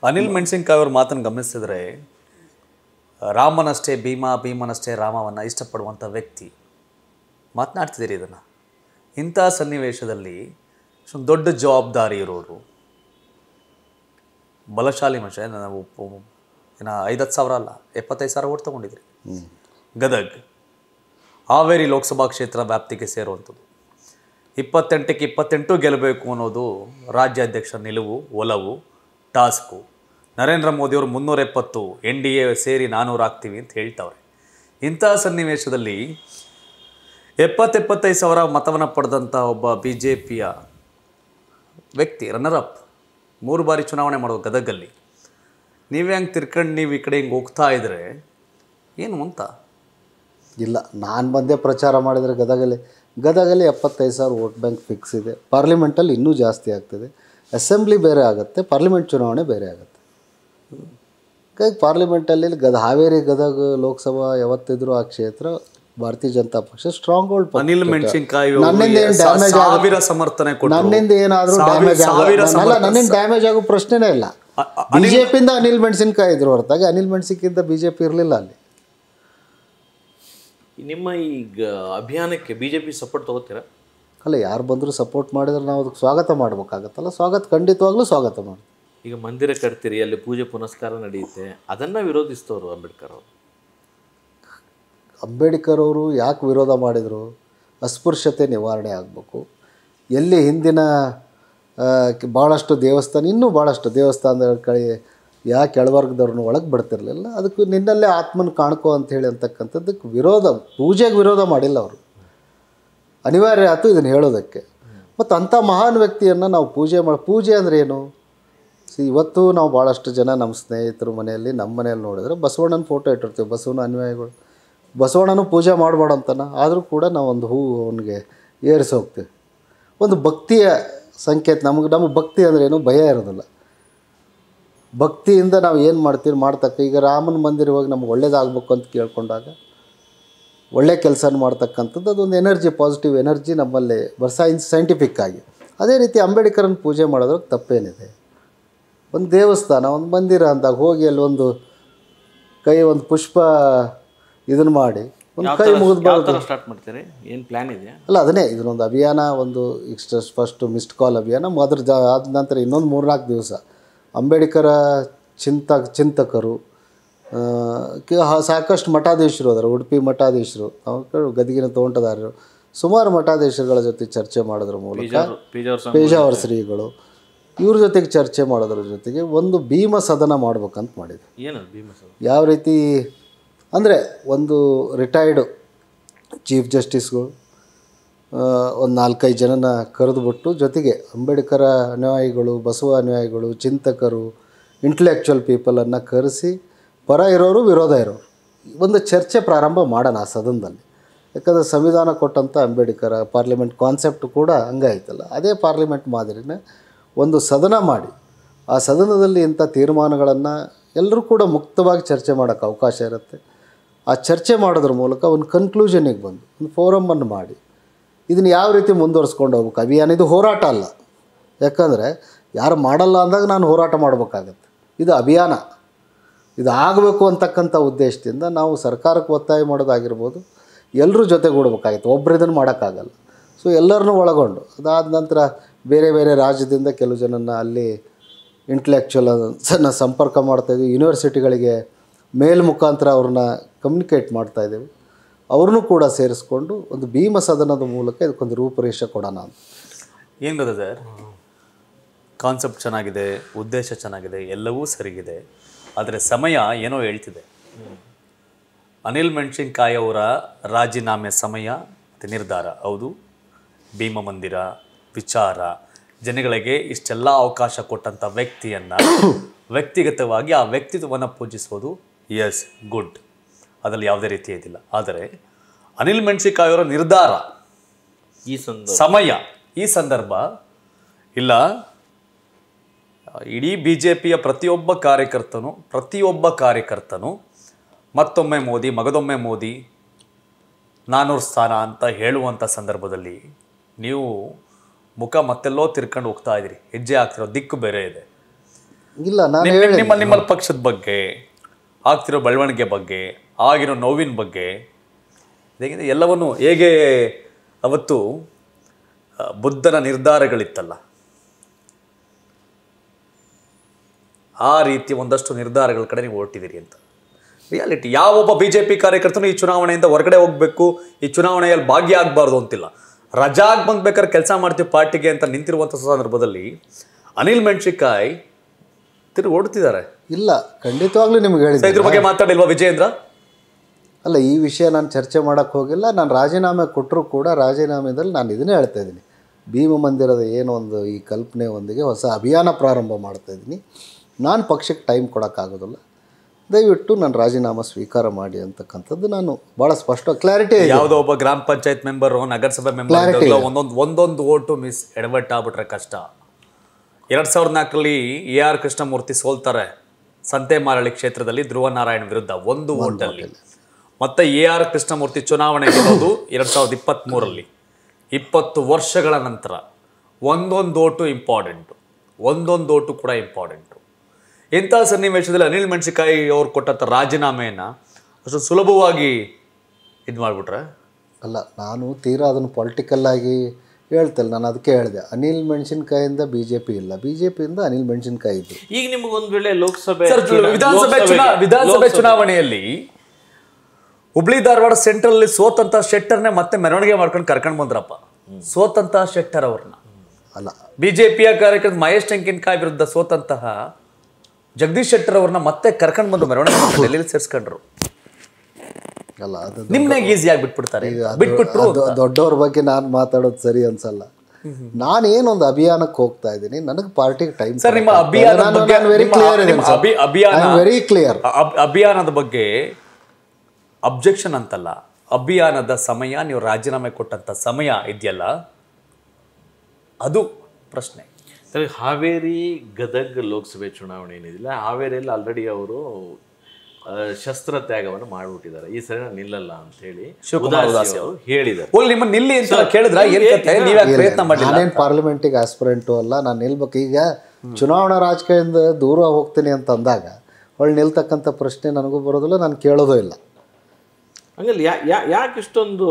ಅನಿಲ್ ಮೆಣಸಿನ್ಕಾಯಿ ಅವ್ರ ಮಾತನ್ನು ಗಮನಿಸಿದರೆ ರಾಮನಷ್ಟೇ ಭೀಮಾ ಭೀಮನಷ್ಟೇ ರಾಮವನ್ನು ಇಷ್ಟಪಡುವಂಥ ವ್ಯಕ್ತಿ ಮಾತನಾಡ್ತಿದ್ದೀರಿ ಇದನ್ನು ಇಂಥ ಸನ್ನಿವೇಶದಲ್ಲಿ ದೊಡ್ಡ ಜವಾಬ್ದಾರಿ ಇರೋರು ಬಲಶಾಲಿ ಮನುಷ್ಯ ನಾವು ಇನ್ನು ಐದತ್ತು ಸಾವಿರ ಅಲ್ಲ ಎಪ್ಪತ್ತೈದು ಸಾವಿರ ಓಟ್ ತೊಗೊಂಡಿದ್ರಿ ಗದಗ್ ಹಾವೇರಿ ಲೋಕಸಭಾ ಕ್ಷೇತ್ರ ವ್ಯಾಪ್ತಿಗೆ ಸೇರುವಂಥದ್ದು ಇಪ್ಪತ್ತೆಂಟಕ್ಕೆ ಇಪ್ಪತ್ತೆಂಟು ಗೆಲ್ಲಬೇಕು ಅನ್ನೋದು ರಾಜ್ಯಾಧ್ಯಕ್ಷ ನಿಲುವು ಒಲವು ಟಾಸ್ಕು ನರೇಂದ್ರ ಮೋದಿಯವರು ಮುನ್ನೂರ ಎಪ್ಪತ್ತು ಎನ್ ಡಿ ಎ ಸೇರಿ ನಾನೂರು ಹಾಕ್ತೀವಿ ಅಂತ ಹೇಳ್ತಾವ್ರೆ ಇಂಥ ಸನ್ನಿವೇಶದಲ್ಲಿ ಎಪ್ಪತ್ತೆಪ್ಪತ್ತೈದು ಸಾವಿರ ಮತವನ್ನು ಪಡೆದಂಥ ಒಬ್ಬ ಬಿ ಜೆ ಪಿಯ ವ್ಯಕ್ತಿ ರನ್ನರ್ ಅಪ್ ಮೂರು ಬಾರಿ ಚುನಾವಣೆ ಮಾಡುವ ಗದಗಲ್ಲಿ ನೀವು ಹೆಂಗೆ ತಿರ್ಕಂಡು ನೀವು ಈ ಕಡೆ ಹಿಂಗೆ ಹೋಗ್ತಾ ಇದ್ರೆ ಏನು ಅಂತ ಇಲ್ಲ ನಾನು ಬಂದೇ ಪ್ರಚಾರ ಮಾಡಿದರೆ ಗದಗಲ್ಲಿ ಗದಗಲ್ಲಿ ಎಪ್ಪತ್ತೈದು ಸಾವಿರ ವೋಟ್ ಬ್ಯಾಂಕ್ ಫಿಕ್ಸ್ ಇದೆ ಪಾರ್ಲಿಮೆಂಟಲ್ಲಿ ಇನ್ನೂ ಜಾಸ್ತಿ ಆಗ್ತದೆ ಅಸೆಂಬ್ಲಿ ಬೇರೆ ಆಗುತ್ತೆ ಪಾರ್ಲಿಮೆಂಟ್ ಚುನಾವಣೆ ಬೇರೆ ಆಗುತ್ತೆ ಹಾಗಾಗಿ ಪಾರ್ಲಿಮೆಂಟಲ್ಲಿ ಗದ ಹಾವೇರಿ ಗದಗ ಲೋಕಸಭಾ ಯಾವತ್ತಿದ್ರೂ ಆ ಕ್ಷೇತ್ರ ಭಾರತೀಯ ಜನತಾ ಪಕ್ಷ ಸ್ಟ್ರಾಂಗ್ ಹೋಲ್ಡ್ ಅನಿಲ್ ಮೆಣಸಿನಕಾಯಿ ನನ್ನಿಂದ ಏನಾದರೂ ಡ್ಯಾಮೇಜ್ ಆಗೋ ಪ್ರಶ್ನೆನೇ ಇಲ್ಲ ಬಿಜೆಪಿಯಿಂದ ಅನಿಲ್ ಮೆಣಸಿನ್ಕಾಯಿ ಇದ್ರು ಹೊರತಾಗಿ ಅನಿಲ್ ಮೆಣಸಿನ್ಕಿಂತ ಬಿಜೆಪಿ ಇರಲಿಲ್ಲ ಅಲ್ಲಿ ನಿಮ್ಮ ಈಗ ಅಭಿಯಾನಕ್ಕೆ ಬಿಜೆಪಿ ಸಪೋರ್ಟ್ ತಗೋತೀರಾ ಅಲ್ಲ ಯಾರು ಬಂದರೂ ಸಪೋರ್ಟ್ ಮಾಡಿದ್ರೆ ನಾವು ಅದಕ್ಕೆ ಸ್ವಾಗತ ಮಾಡಬೇಕಾಗತ್ತಲ್ಲ ಸ್ವಾಗತ ಖಂಡಿತವಾಗ್ಲೂ ಸ್ವಾಗತ ಮಾಡಿ ಈಗ ಮಂದಿರ ಕಟ್ತೀರಿ ಅಲ್ಲಿ ಪೂಜೆ ಪುನಸ್ಕಾರ ನಡೆಯುತ್ತೆ ಅದನ್ನು ವಿರೋಧಿಸ್ತವರು ಅಂಬೇಡ್ಕರ್ ಅವರು ಅಂಬೇಡ್ಕರ್ ಅವರು ಯಾಕೆ ವಿರೋಧ ಮಾಡಿದರು ಅಸ್ಪೃಶ್ಯತೆ ನಿವಾರಣೆ ಆಗಬೇಕು ಎಲ್ಲಿ ಹಿಂದಿನ ಭಾಳಷ್ಟು ದೇವಸ್ಥಾನ ಇನ್ನೂ ಭಾಳಷ್ಟು ದೇವಸ್ಥಾನದ ಕಡೆ ಯಾ ಕೆಳವರ್ಗದವ್ರನ್ನ ಒಳಗೆ ಬಿಡ್ತಿರ್ಲಿಲ್ಲ ಅದಕ್ಕೆ ನಿನ್ನಲ್ಲೇ ಆತ್ಮನ ಕಾಣ್ಕೋ ಹೇಳಿ ಅಂತಕ್ಕಂಥದ್ದಕ್ಕೆ ವಿರೋಧ ಪೂಜೆಗೆ ವಿರೋಧ ಮಾಡಿಲ್ಲ ಅವರು ಅನಿವಾರ್ಯ ಆಯಿತು ಇದನ್ನು ಹೇಳೋದಕ್ಕೆ ಮತ್ತು ಅಂಥ ಮಹಾನ್ ವ್ಯಕ್ತಿಯನ್ನು ನಾವು ಪೂಜೆ ಮಾಡಿ ಪೂಜೆ ಅಂದರೆ ಏನು ಸಿ ಇವತ್ತು ನಾವು ಭಾಳಷ್ಟು ಜನ ನಮ್ಮ ಸ್ನೇಹಿತರು ಮನೆಯಲ್ಲಿ ನಮ್ಮ ಮನೆಯಲ್ಲಿ ನೋಡಿದ್ರೆ ಬಸವಣ್ಣನ ಫೋಟೋ ಇಟ್ಟಿರ್ತೀವಿ ಬಸವಣ್ಣ ಅನ್ವಯಗಳು ಬಸವಣ್ಣನೂ ಪೂಜೆ ಮಾಡಬೇಡ ಅಂತನ ಆದರೂ ಕೂಡ ನಾವು ಒಂದು ಹೂವು ಅವನಿಗೆ ಏರಿಸಿ ಹೋಗ್ತೀವಿ ಒಂದು ಭಕ್ತಿಯ ಸಂಕೇತ ನಮಗೆ ನಮ್ಮ ಭಕ್ತಿ ಅಂದರೆ ಏನು ಭಯ ಇರೋದಿಲ್ಲ ಭಕ್ತಿಯಿಂದ ನಾವು ಏನು ಮಾಡ್ತೀವಿ ಮಾಡ್ತಕ್ಕ ಈಗ ರಾಮನ ಹೋಗಿ ನಮ್ಗೆ ಒಳ್ಳೇದಾಗಬೇಕು ಅಂತ ಕೇಳ್ಕೊಂಡಾಗ ಒಳ್ಳೆ ಕೆಲಸ ಮಾಡ್ತಕ್ಕಂಥದ್ದು ಅದೊಂದು ಎನರ್ಜಿ ಪಾಸಿಟಿವ್ ಎನರ್ಜಿ ನಮ್ಮಲ್ಲಿ ಸೈನ್ಸ್ ಸೈಂಟಿಫಿಕ್ ಆಗಿ ಅದೇ ರೀತಿ ಅಂಬೇಡ್ಕರನ್ನ ಪೂಜೆ ಮಾಡೋದ್ರಾಗ ತಪ್ಪೇನಿದೆ ಒಂದು ದೇವಸ್ಥಾನ ಒಂದು ಮಂದಿರ ಅಂದಾಗ ಹೋಗಿ ಅಲ್ಲಿ ಒಂದು ಕೈ ಒಂದು ಪುಷ್ಪ ಇದನ್ನು ಮಾಡಿ ಕೈ ಸ್ಟಾರ್ಟ್ ಮಾಡ್ತೀರಿ ಏನು ಪ್ಲಾನ್ ಅಲ್ಲ ಅದನ್ನೇ ಇದನ್ನೊಂದು ಅಭಿಯಾನ ಒಂದು ಇಷ್ಟ ಫಸ್ಟ್ ಮಿಸ್ಡ್ ಕಾಲ್ ಅಭಿಯಾನ ಅದ್ರ ಜ ಆದ ನಂತರ ಇನ್ನೊಂದು ಮೂರ್ನಾಲ್ಕು ದಿವಸ ಅಂಬೇಡ್ಕರ ಚಿಂತ ಚಿಂತಕರು ಸಾಕಷ್ಟು ಮಠಾಧೀಶರು ಅದರ ಉಡುಪಿ ಮಠಾಧೀಶರು ಗದಗಿನ ತೋಂಟದಾರರು ಸುಮಾರು ಮಠಾಧೀಶರುಗಳ ಜೊತೆ ಚರ್ಚೆ ಮಾಡೋದ್ರ ಮೂಲಕ ಪೇಜಾವರ ಶ್ರೀಗಳು ಇವ್ರ ಜೊತೆಗೆ ಚರ್ಚೆ ಮಾಡೋದ್ರ ಜೊತೆಗೆ ಒಂದು ಭೀಮ ಸದನ ಮಾಡ್ಬೇಕಂತ ಮಾಡಿದೆ ಯಾವ ರೀತಿ ಅಂದರೆ ಒಂದು ರಿಟೈರ್ಡು ಚೀಫ್ ಜಸ್ಟಿಸ್ಗಳು ಒಂದು ನಾಲ್ಕೈದು ಜನನ ಕರೆದುಬಿಟ್ಟು ಜೊತೆಗೆ ಅಂಬೇಡ್ಕರ ಅನುಯಾಯಿಗಳು ಬಸವ ಅನುಯಾಯಿಗಳು ಚಿಂತಕರು ಇಂಟಲೆಕ್ಚುವಲ್ ಪೀಪಲನ್ನು ಕರೆಸಿ ಪರ ಇರೋರು ವಿರೋಧ ಇರೋರು ಒಂದು ಚರ್ಚೆ ಪ್ರಾರಂಭ ಮಾಡೋಣ ಆ ಸದನದಲ್ಲಿ ಯಾಕಂದರೆ ಸಂವಿಧಾನ ಕೊಟ್ಟಂಥ ಅಂಬೇಡ್ಕರ ಪಾರ್ಲಿಮೆಂಟ್ ಕಾನ್ಸೆಪ್ಟ್ ಕೂಡ ಹಂಗಾಯ್ತಲ್ಲ ಅದೇ ಪಾರ್ಲಿಮೆಂಟ್ ಮಾದರಿನ ಒಂದು ಸದನ ಮಾಡಿ ಆ ಸದನದಲ್ಲಿ ಇಂಥ ತೀರ್ಮಾನಗಳನ್ನು ಎಲ್ಲರೂ ಕೂಡ ಮುಕ್ತವಾಗಿ ಚರ್ಚೆ ಮಾಡೋಕ್ಕೆ ಅವಕಾಶ ಇರುತ್ತೆ ಆ ಚರ್ಚೆ ಮಾಡೋದ್ರ ಮೂಲಕ ಒಂದು ಕನ್ಕ್ಲೂಷನಿಗೆ ಬಂದು ಒಂದು ಫೋರಮನ್ನು ಮಾಡಿ ಇದನ್ನು ಯಾವ ರೀತಿ ಮುಂದುವರ್ಸ್ಕೊಂಡು ಹೋಗ್ಬೇಕು ಅಭಿಯಾನ ಇದು ಹೋರಾಟ ಅಲ್ಲ ಯಾಕಂದರೆ ಯಾರು ಮಾಡಲ್ಲ ಅಂದಾಗ ನಾನು ಹೋರಾಟ ಮಾಡಬೇಕಾಗತ್ತೆ ಇದು ಅಭಿಯಾನ ಇದು ಆಗಬೇಕು ಅಂತಕ್ಕಂಥ ಉದ್ದೇಶದಿಂದ ನಾವು ಸರ್ಕಾರಕ್ಕೆ ಒತ್ತಾಯ ಮಾಡೋದಾಗಿರ್ಬೋದು ಎಲ್ಲರೂ ಜೊತೆಗೂಡಬೇಕಾಗಿತ್ತು ಒಬ್ಬರು ಇದನ್ನು ಮಾಡೋಕ್ಕಾಗಲ್ಲ ಸೊ ಎಲ್ಲರನ್ನೂ ಒಳಗೊಂಡು ಅದಾದ ನಂತರ ಬೇರೆ ಬೇರೆ ರಾಜ್ಯದಿಂದ ಕೆಲವು ಜನನ ಅಲ್ಲಿ ಇಂಟಲೆಕ್ಚುವಲ್ ಸಂಪರ್ಕ ಮಾಡ್ತಾಯಿದ್ವಿ ಯೂನಿವರ್ಸಿಟಿಗಳಿಗೆ ಮೇಲ್ ಮುಖಾಂತರ ಅವ್ರನ್ನ ಕಮ್ಯುನಿಕೇಟ್ ಮಾಡ್ತಾ ಇದ್ದೇವೆ ಅವ್ರನ್ನೂ ಕೂಡ ಸೇರಿಸ್ಕೊಂಡು ಒಂದು ಭೀಮ ಸದನದ ಮೂಲಕ ಇದಕ್ಕೊಂದು ರೂಪುರೇಷೆ ಕೊಡೋಣ ಅಂತ ಏನು ಸರ್ ಕಾನ್ಸೆಪ್ಟ್ ಚೆನ್ನಾಗಿದೆ ಉದ್ದೇಶ ಚೆನ್ನಾಗಿದೆ ಎಲ್ಲವೂ ಸರಿಗಿದೆ ಆದರೆ ಸಮಯ ಏನೋ ಹೇಳ್ತಿದೆ ಅನಿಲ್ ಮೆಣಸಿನ್ಕಾಯಿ ಅವರ ರಾಜೀನಾಮೆ ಸಮಯ ಮತ್ತು ನಿರ್ಧಾರ ಹೌದು ಭೀಮ ಮಂದಿರ ವಿಚಾರ ಜನಗಳಿಗೆ ಇಷ್ಟೆಲ್ಲ ಅವಕಾಶ ಕೊಟ್ಟಂಥ ವ್ಯಕ್ತಿಯನ್ನು ವ್ಯಕ್ತಿಗತವಾಗಿ ಆ ವ್ಯಕ್ತಿತ್ವವನ್ನು ಪೂಜಿಸೋದು ಎಸ್ ಗುಡ್ ಅದರಲ್ಲಿ ಯಾವುದೇ ರೀತಿ ಇದಿಲ್ಲ ಆದರೆ ಅನಿಲ್ ಮೆಣಸಿಕಾಯಿ ಅವರ ನಿರ್ಧಾರ ಈ ಸಮಯ ಈ ಸಂದರ್ಭ ಇಲ್ಲ ಇಡೀ ಬಿ ಜೆ ಪಿಯ ಪ್ರತಿಯೊಬ್ಬ ಕಾರ್ಯಕರ್ತನು ಪ್ರತಿಯೊಬ್ಬ ಕಾರ್ಯಕರ್ತನು ಮತ್ತೊಮ್ಮೆ ಮೋದಿ ಮಗದೊಮ್ಮೆ ಮೋದಿ ನಾನೂರು ಸ್ಥಾನ ಅಂತ ಹೇಳುವಂಥ ಸಂದರ್ಭದಲ್ಲಿ ನೀವು ಮುಖ ಮತ್ತೆಲ್ಲೋ ತಿರ್ಕೊಂಡು ಹೋಗ್ತಾ ಇದ್ದೀರಿ ಹೆಜ್ಜೆ ಆಗ್ತಿರೋ ದಿಕ್ಕು ಬೇರೆ ಇದೆ ಇಲ್ಲ ನಿಮ್ಮ ನಿಮ್ಮ ಪಕ್ಷದ ಬಗ್ಗೆ ಆಗ್ತಿರೋ ಬೆಳವಣಿಗೆ ಬಗ್ಗೆ ಆಗಿರೋ ನೋವಿನ ಬಗ್ಗೆ ಹೇಗಿದೆ ಎಲ್ಲವನ್ನು ಹೇಗೆ ಅವತ್ತು ಬುದ್ಧನ ನಿರ್ಧಾರಗಳಿತ್ತಲ್ಲ ಆ ರೀತಿ ಒಂದಷ್ಟು ನಿರ್ಧಾರಗಳ ಕಡೆ ನೀವು ಹೊರಟಿದ್ದೀರಿ ಅಂತ ರಿಯಾಲಿಟಿ ಯಾವೊಬ್ಬ ಬಿ ಜೆ ಪಿ ಕಾರ್ಯಕರ್ತನು ಈ ಚುನಾವಣೆಯಿಂದ ಹೊರಗಡೆ ಹೋಗಬೇಕು ಈ ಚುನಾವಣೆಯಲ್ಲಿ ಭಾಗಿಯಾಗಬಾರ್ದು ಅಂತಿಲ್ಲ ರಜಾಗ್ ಬಂದ್ಬೇಕಾದ್ರೆ ಕೆಲಸ ಮಾಡ್ತೀವಿ ಪಾರ್ಟಿಗೆ ಅಂತ ನಿಂತಿರುವಂಥ ಸಂದರ್ಭದಲ್ಲಿ ಅನಿಲ್ ಮೆಣಸಿಕಾಯಿ ತಿರುಗಿ ಓಡ್ತಿದ್ದಾರೆ ಇಲ್ಲ ಖಂಡಿತವಾಗ್ಲೂ ನಿಮ್ಗೆ ಹೇಳಿದೆ ಇದ್ರ ಬಗ್ಗೆ ಮಾತಾಡಿಲ್ವಾ ವಿಜೇಂದ್ರ ಅಲ್ಲ ಈ ವಿಷಯ ನಾನು ಚರ್ಚೆ ಮಾಡೋಕ್ಕೆ ಹೋಗಿಲ್ಲ ನಾನು ರಾಜೀನಾಮೆ ಕೊಟ್ಟರು ಕೂಡ ರಾಜೀನಾಮೆದಲ್ಲಿ ನಾನು ಇದನ್ನೇ ಹೇಳ್ತಾ ಇದ್ದೀನಿ ಭೀಮ ಮಂದಿರದ ಏನೊಂದು ಈ ಕಲ್ಪನೆ ಒಂದಿಗೆ ಹೊಸ ಅಭಿಯಾನ ಪ್ರಾರಂಭ ಮಾಡ್ತಾ ಇದ್ದೀನಿ ನಾನು ಪಕ್ಷಕ್ಕೆ ಟೈಮ್ ಕೊಡೋಕ್ಕಾಗೋದಿಲ್ಲ ದಯವಿಟ್ಟು ನಾನು ರಾಜೀನಾಮೆ ಸ್ವೀಕಾರ ಮಾಡಿ ಅಂತಕ್ಕಂಥದ್ದು ನಾನು ಭಾಳ ಸ್ಪಷ್ಟ ಕ್ಲಾರಿಟಿ ಯಾವುದೋ ಒಬ್ಬ ಗ್ರಾಮ ಪಂಚಾಯತ್ ಮೆಂಬರು ನಗರಸಭೆ ಮೆಂಬರ್ ಒಂದೊಂದು ಒಂದೊಂದು ಓಟು ಮಿಸ್ ಎಡವಟ್ಟಾಗ್ಬಿಟ್ರೆ ಕಷ್ಟ ಎರಡು ಸಾವಿರದ ನಾಲ್ಕರಲ್ಲಿ ಎ ಆರ್ ಕೃಷ್ಣಮೂರ್ತಿ ಸೋಲ್ತಾರೆ ಸಂತೆಮಾರಳ್ಳಿ ಕ್ಷೇತ್ರದಲ್ಲಿ ಧ್ರುವನಾರಾಯಣ ವಿರುದ್ಧ ಒಂದು ಓಟಲ್ಲಿ ಮತ್ತೆ ಎ ಆರ್ ಕೃಷ್ಣಮೂರ್ತಿ ಚುನಾವಣೆ ಇರೋದು ಎರಡು ಸಾವಿರದ ಇಪ್ಪತ್ತ್ಮೂರಲ್ಲಿ ಇಪ್ಪತ್ತು ವರ್ಷಗಳ ನಂತರ ಒಂದೊಂದು ಓಟು ಇಂಪಾರ್ಟೆಂಟು ಒಂದೊಂದು ಓಟು ಕೂಡ ಇಂಪಾರ್ಟೆಂಟು ಇಂಥ ಸನ್ನಿವೇಶದಲ್ಲಿ ಅನಿಲ್ ಮೆಣಸಿಕಾಯಿ ಅವರು ಕೊಟ್ಟಂಥ ರಾಜೀನಾಮೆಯನ್ನು ಅಷ್ಟು ಸುಲಭವಾಗಿ ಇದು ಮಾಡಿಬಿಟ್ರೆ ಅಲ್ಲ ನಾನು ತೀರಾ ಅದನ್ನು ಪೊಲಿಟಿಕಲ್ಲಾಗಿ ಹೇಳ್ತಲ್ಲ ನಾನು ಅದಕ್ಕೆ ಹೇಳಿದೆ ಅನಿಲ್ ಮೆಣಸಿನ್ಕಾಯಿಂದ ಬಿ ಜೆ ಪಿ ಇಲ್ಲ ಬಿ ಜೆ ಪಿಯಿಂದ ಅನಿಲ್ ಮೆಣಸಿನ್ಕಾಯಿ ಇದೆ ಈಗ ಒಂದು ವೇಳೆ ಲೋಕಸಭೆ ವಿಧಾನಸಭೆ ಚುನಾವಣೆಯಲ್ಲಿ ಹುಬ್ಳಿ ಧಾರವಾಡ ಸೆಂಟ್ರಲ್ಲಿ ಸೋತಂತ ಶೆಟ್ಟರ್ನೇ ಮತ್ತೆ ಮೆರವಣಿಗೆ ಮಾಡ್ಕೊಂಡು ಕರ್ಕೊಂಡು ಬಂದ್ರಪ್ಪ ಸೋತಂತ ಶೆಟ್ಟರ್ ಅವ್ರನ್ನ ಅಲ್ಲ ಬಿಜೆಪಿಯ ಕಾರ್ಯಕ್ರಮ ಮಹೇಶ್ ಟೆಂಕಿನಕಾಯಿ ವಿರುದ್ಧ ಸೋತಂತಹ ಜಗದೀಶ್ ಶೆಟ್ಟರ್ ಅವ್ರನ್ನ ಮತ್ತೆ ಕರ್ಕೊಂಡು ಬಂದು ಮೆರವಣಿಗೆ ಸೇರಿಸ್ಕೊಂಡ್ರು ಅಲ್ಲ ಅದು ಬಿಟ್ಬಿಡ್ತಾರೆ ಬಿಟ್ಬಿಟ್ರು ದೊಡ್ಡವ್ರ ಬಗ್ಗೆ ನಾನು ಮಾತಾಡೋದು ಸರಿ ಅನ್ಸಲ್ಲ ನಾನೇನೊಂದು ಅಭಿಯಾನಕ್ಕೆ ಹೋಗ್ತಾ ಇದ್ದೀನಿ ನನಗೆ ಪಾರ್ಟಿಗೆ ಟೈಮ್ ಸರ್ ನಿಮ್ಮ ಅಭಿಯಾನ ವೆರಿ ಕ್ಲಿಯರ್ ಅಭಿಯಾನದ ಬಗ್ಗೆ ಅಬ್ಜೆಕ್ಷನ್ ಅಂತಲ್ಲ ಅಭಿಯಾನದ ಸಮಯ ನೀವು ರಾಜೀನಾಮೆ ಕೊಟ್ಟಂತ ಸಮಯ ಇದೆಯಲ್ಲ ಅದು ಪ್ರಶ್ನೆ ಹಾವೇರಿ ಗದಗ್ ಲೋಕಸಭೆ ಚುನಾವಣೆ ಏನಿದಿಲ್ಲ ಹಾವೇರಿಯಲ್ಲಿ ಆಲ್ರೆಡಿ ಅವರು ಶಸ್ತ್ರ ತ್ಯಾಗವನ್ನು ಮಾಡಿಬಿಟ್ಟಿದ್ದಾರೆ ಈ ಸರಿ ನಾನು ನಿಲ್ಲಲ್ಲ ಅಂತ ಹೇಳಿ ಉದಾಸಿ ಅವರು ನಿಮ್ಮ ನಿಲ್ಲಿ ನಾನೇನು ಪಾರ್ಲಿಮೆಂಟಿಗೆ ಆಸ್ಪಿರೆಂಟು ಅಲ್ಲ ನಾನು ನಿಲ್ಬೇಕು ಈಗ ಚುನಾವಣಾ ರಾಜಕೀಯದಿಂದ ದೂರ ಹೋಗ್ತೀನಿ ಅಂತ ಅಂದಾಗ ಅವಳು ನಿಲ್ತಕ್ಕಂಥ ಪ್ರಶ್ನೆ ನನಗೂ ಬರೋದಿಲ್ಲ ನಾನು ಕೇಳೋದೂ ಇಲ್ಲ ಹಂಗಲ್ಲಿ ಯಾಕೆ ಇಷ್ಟೊಂದು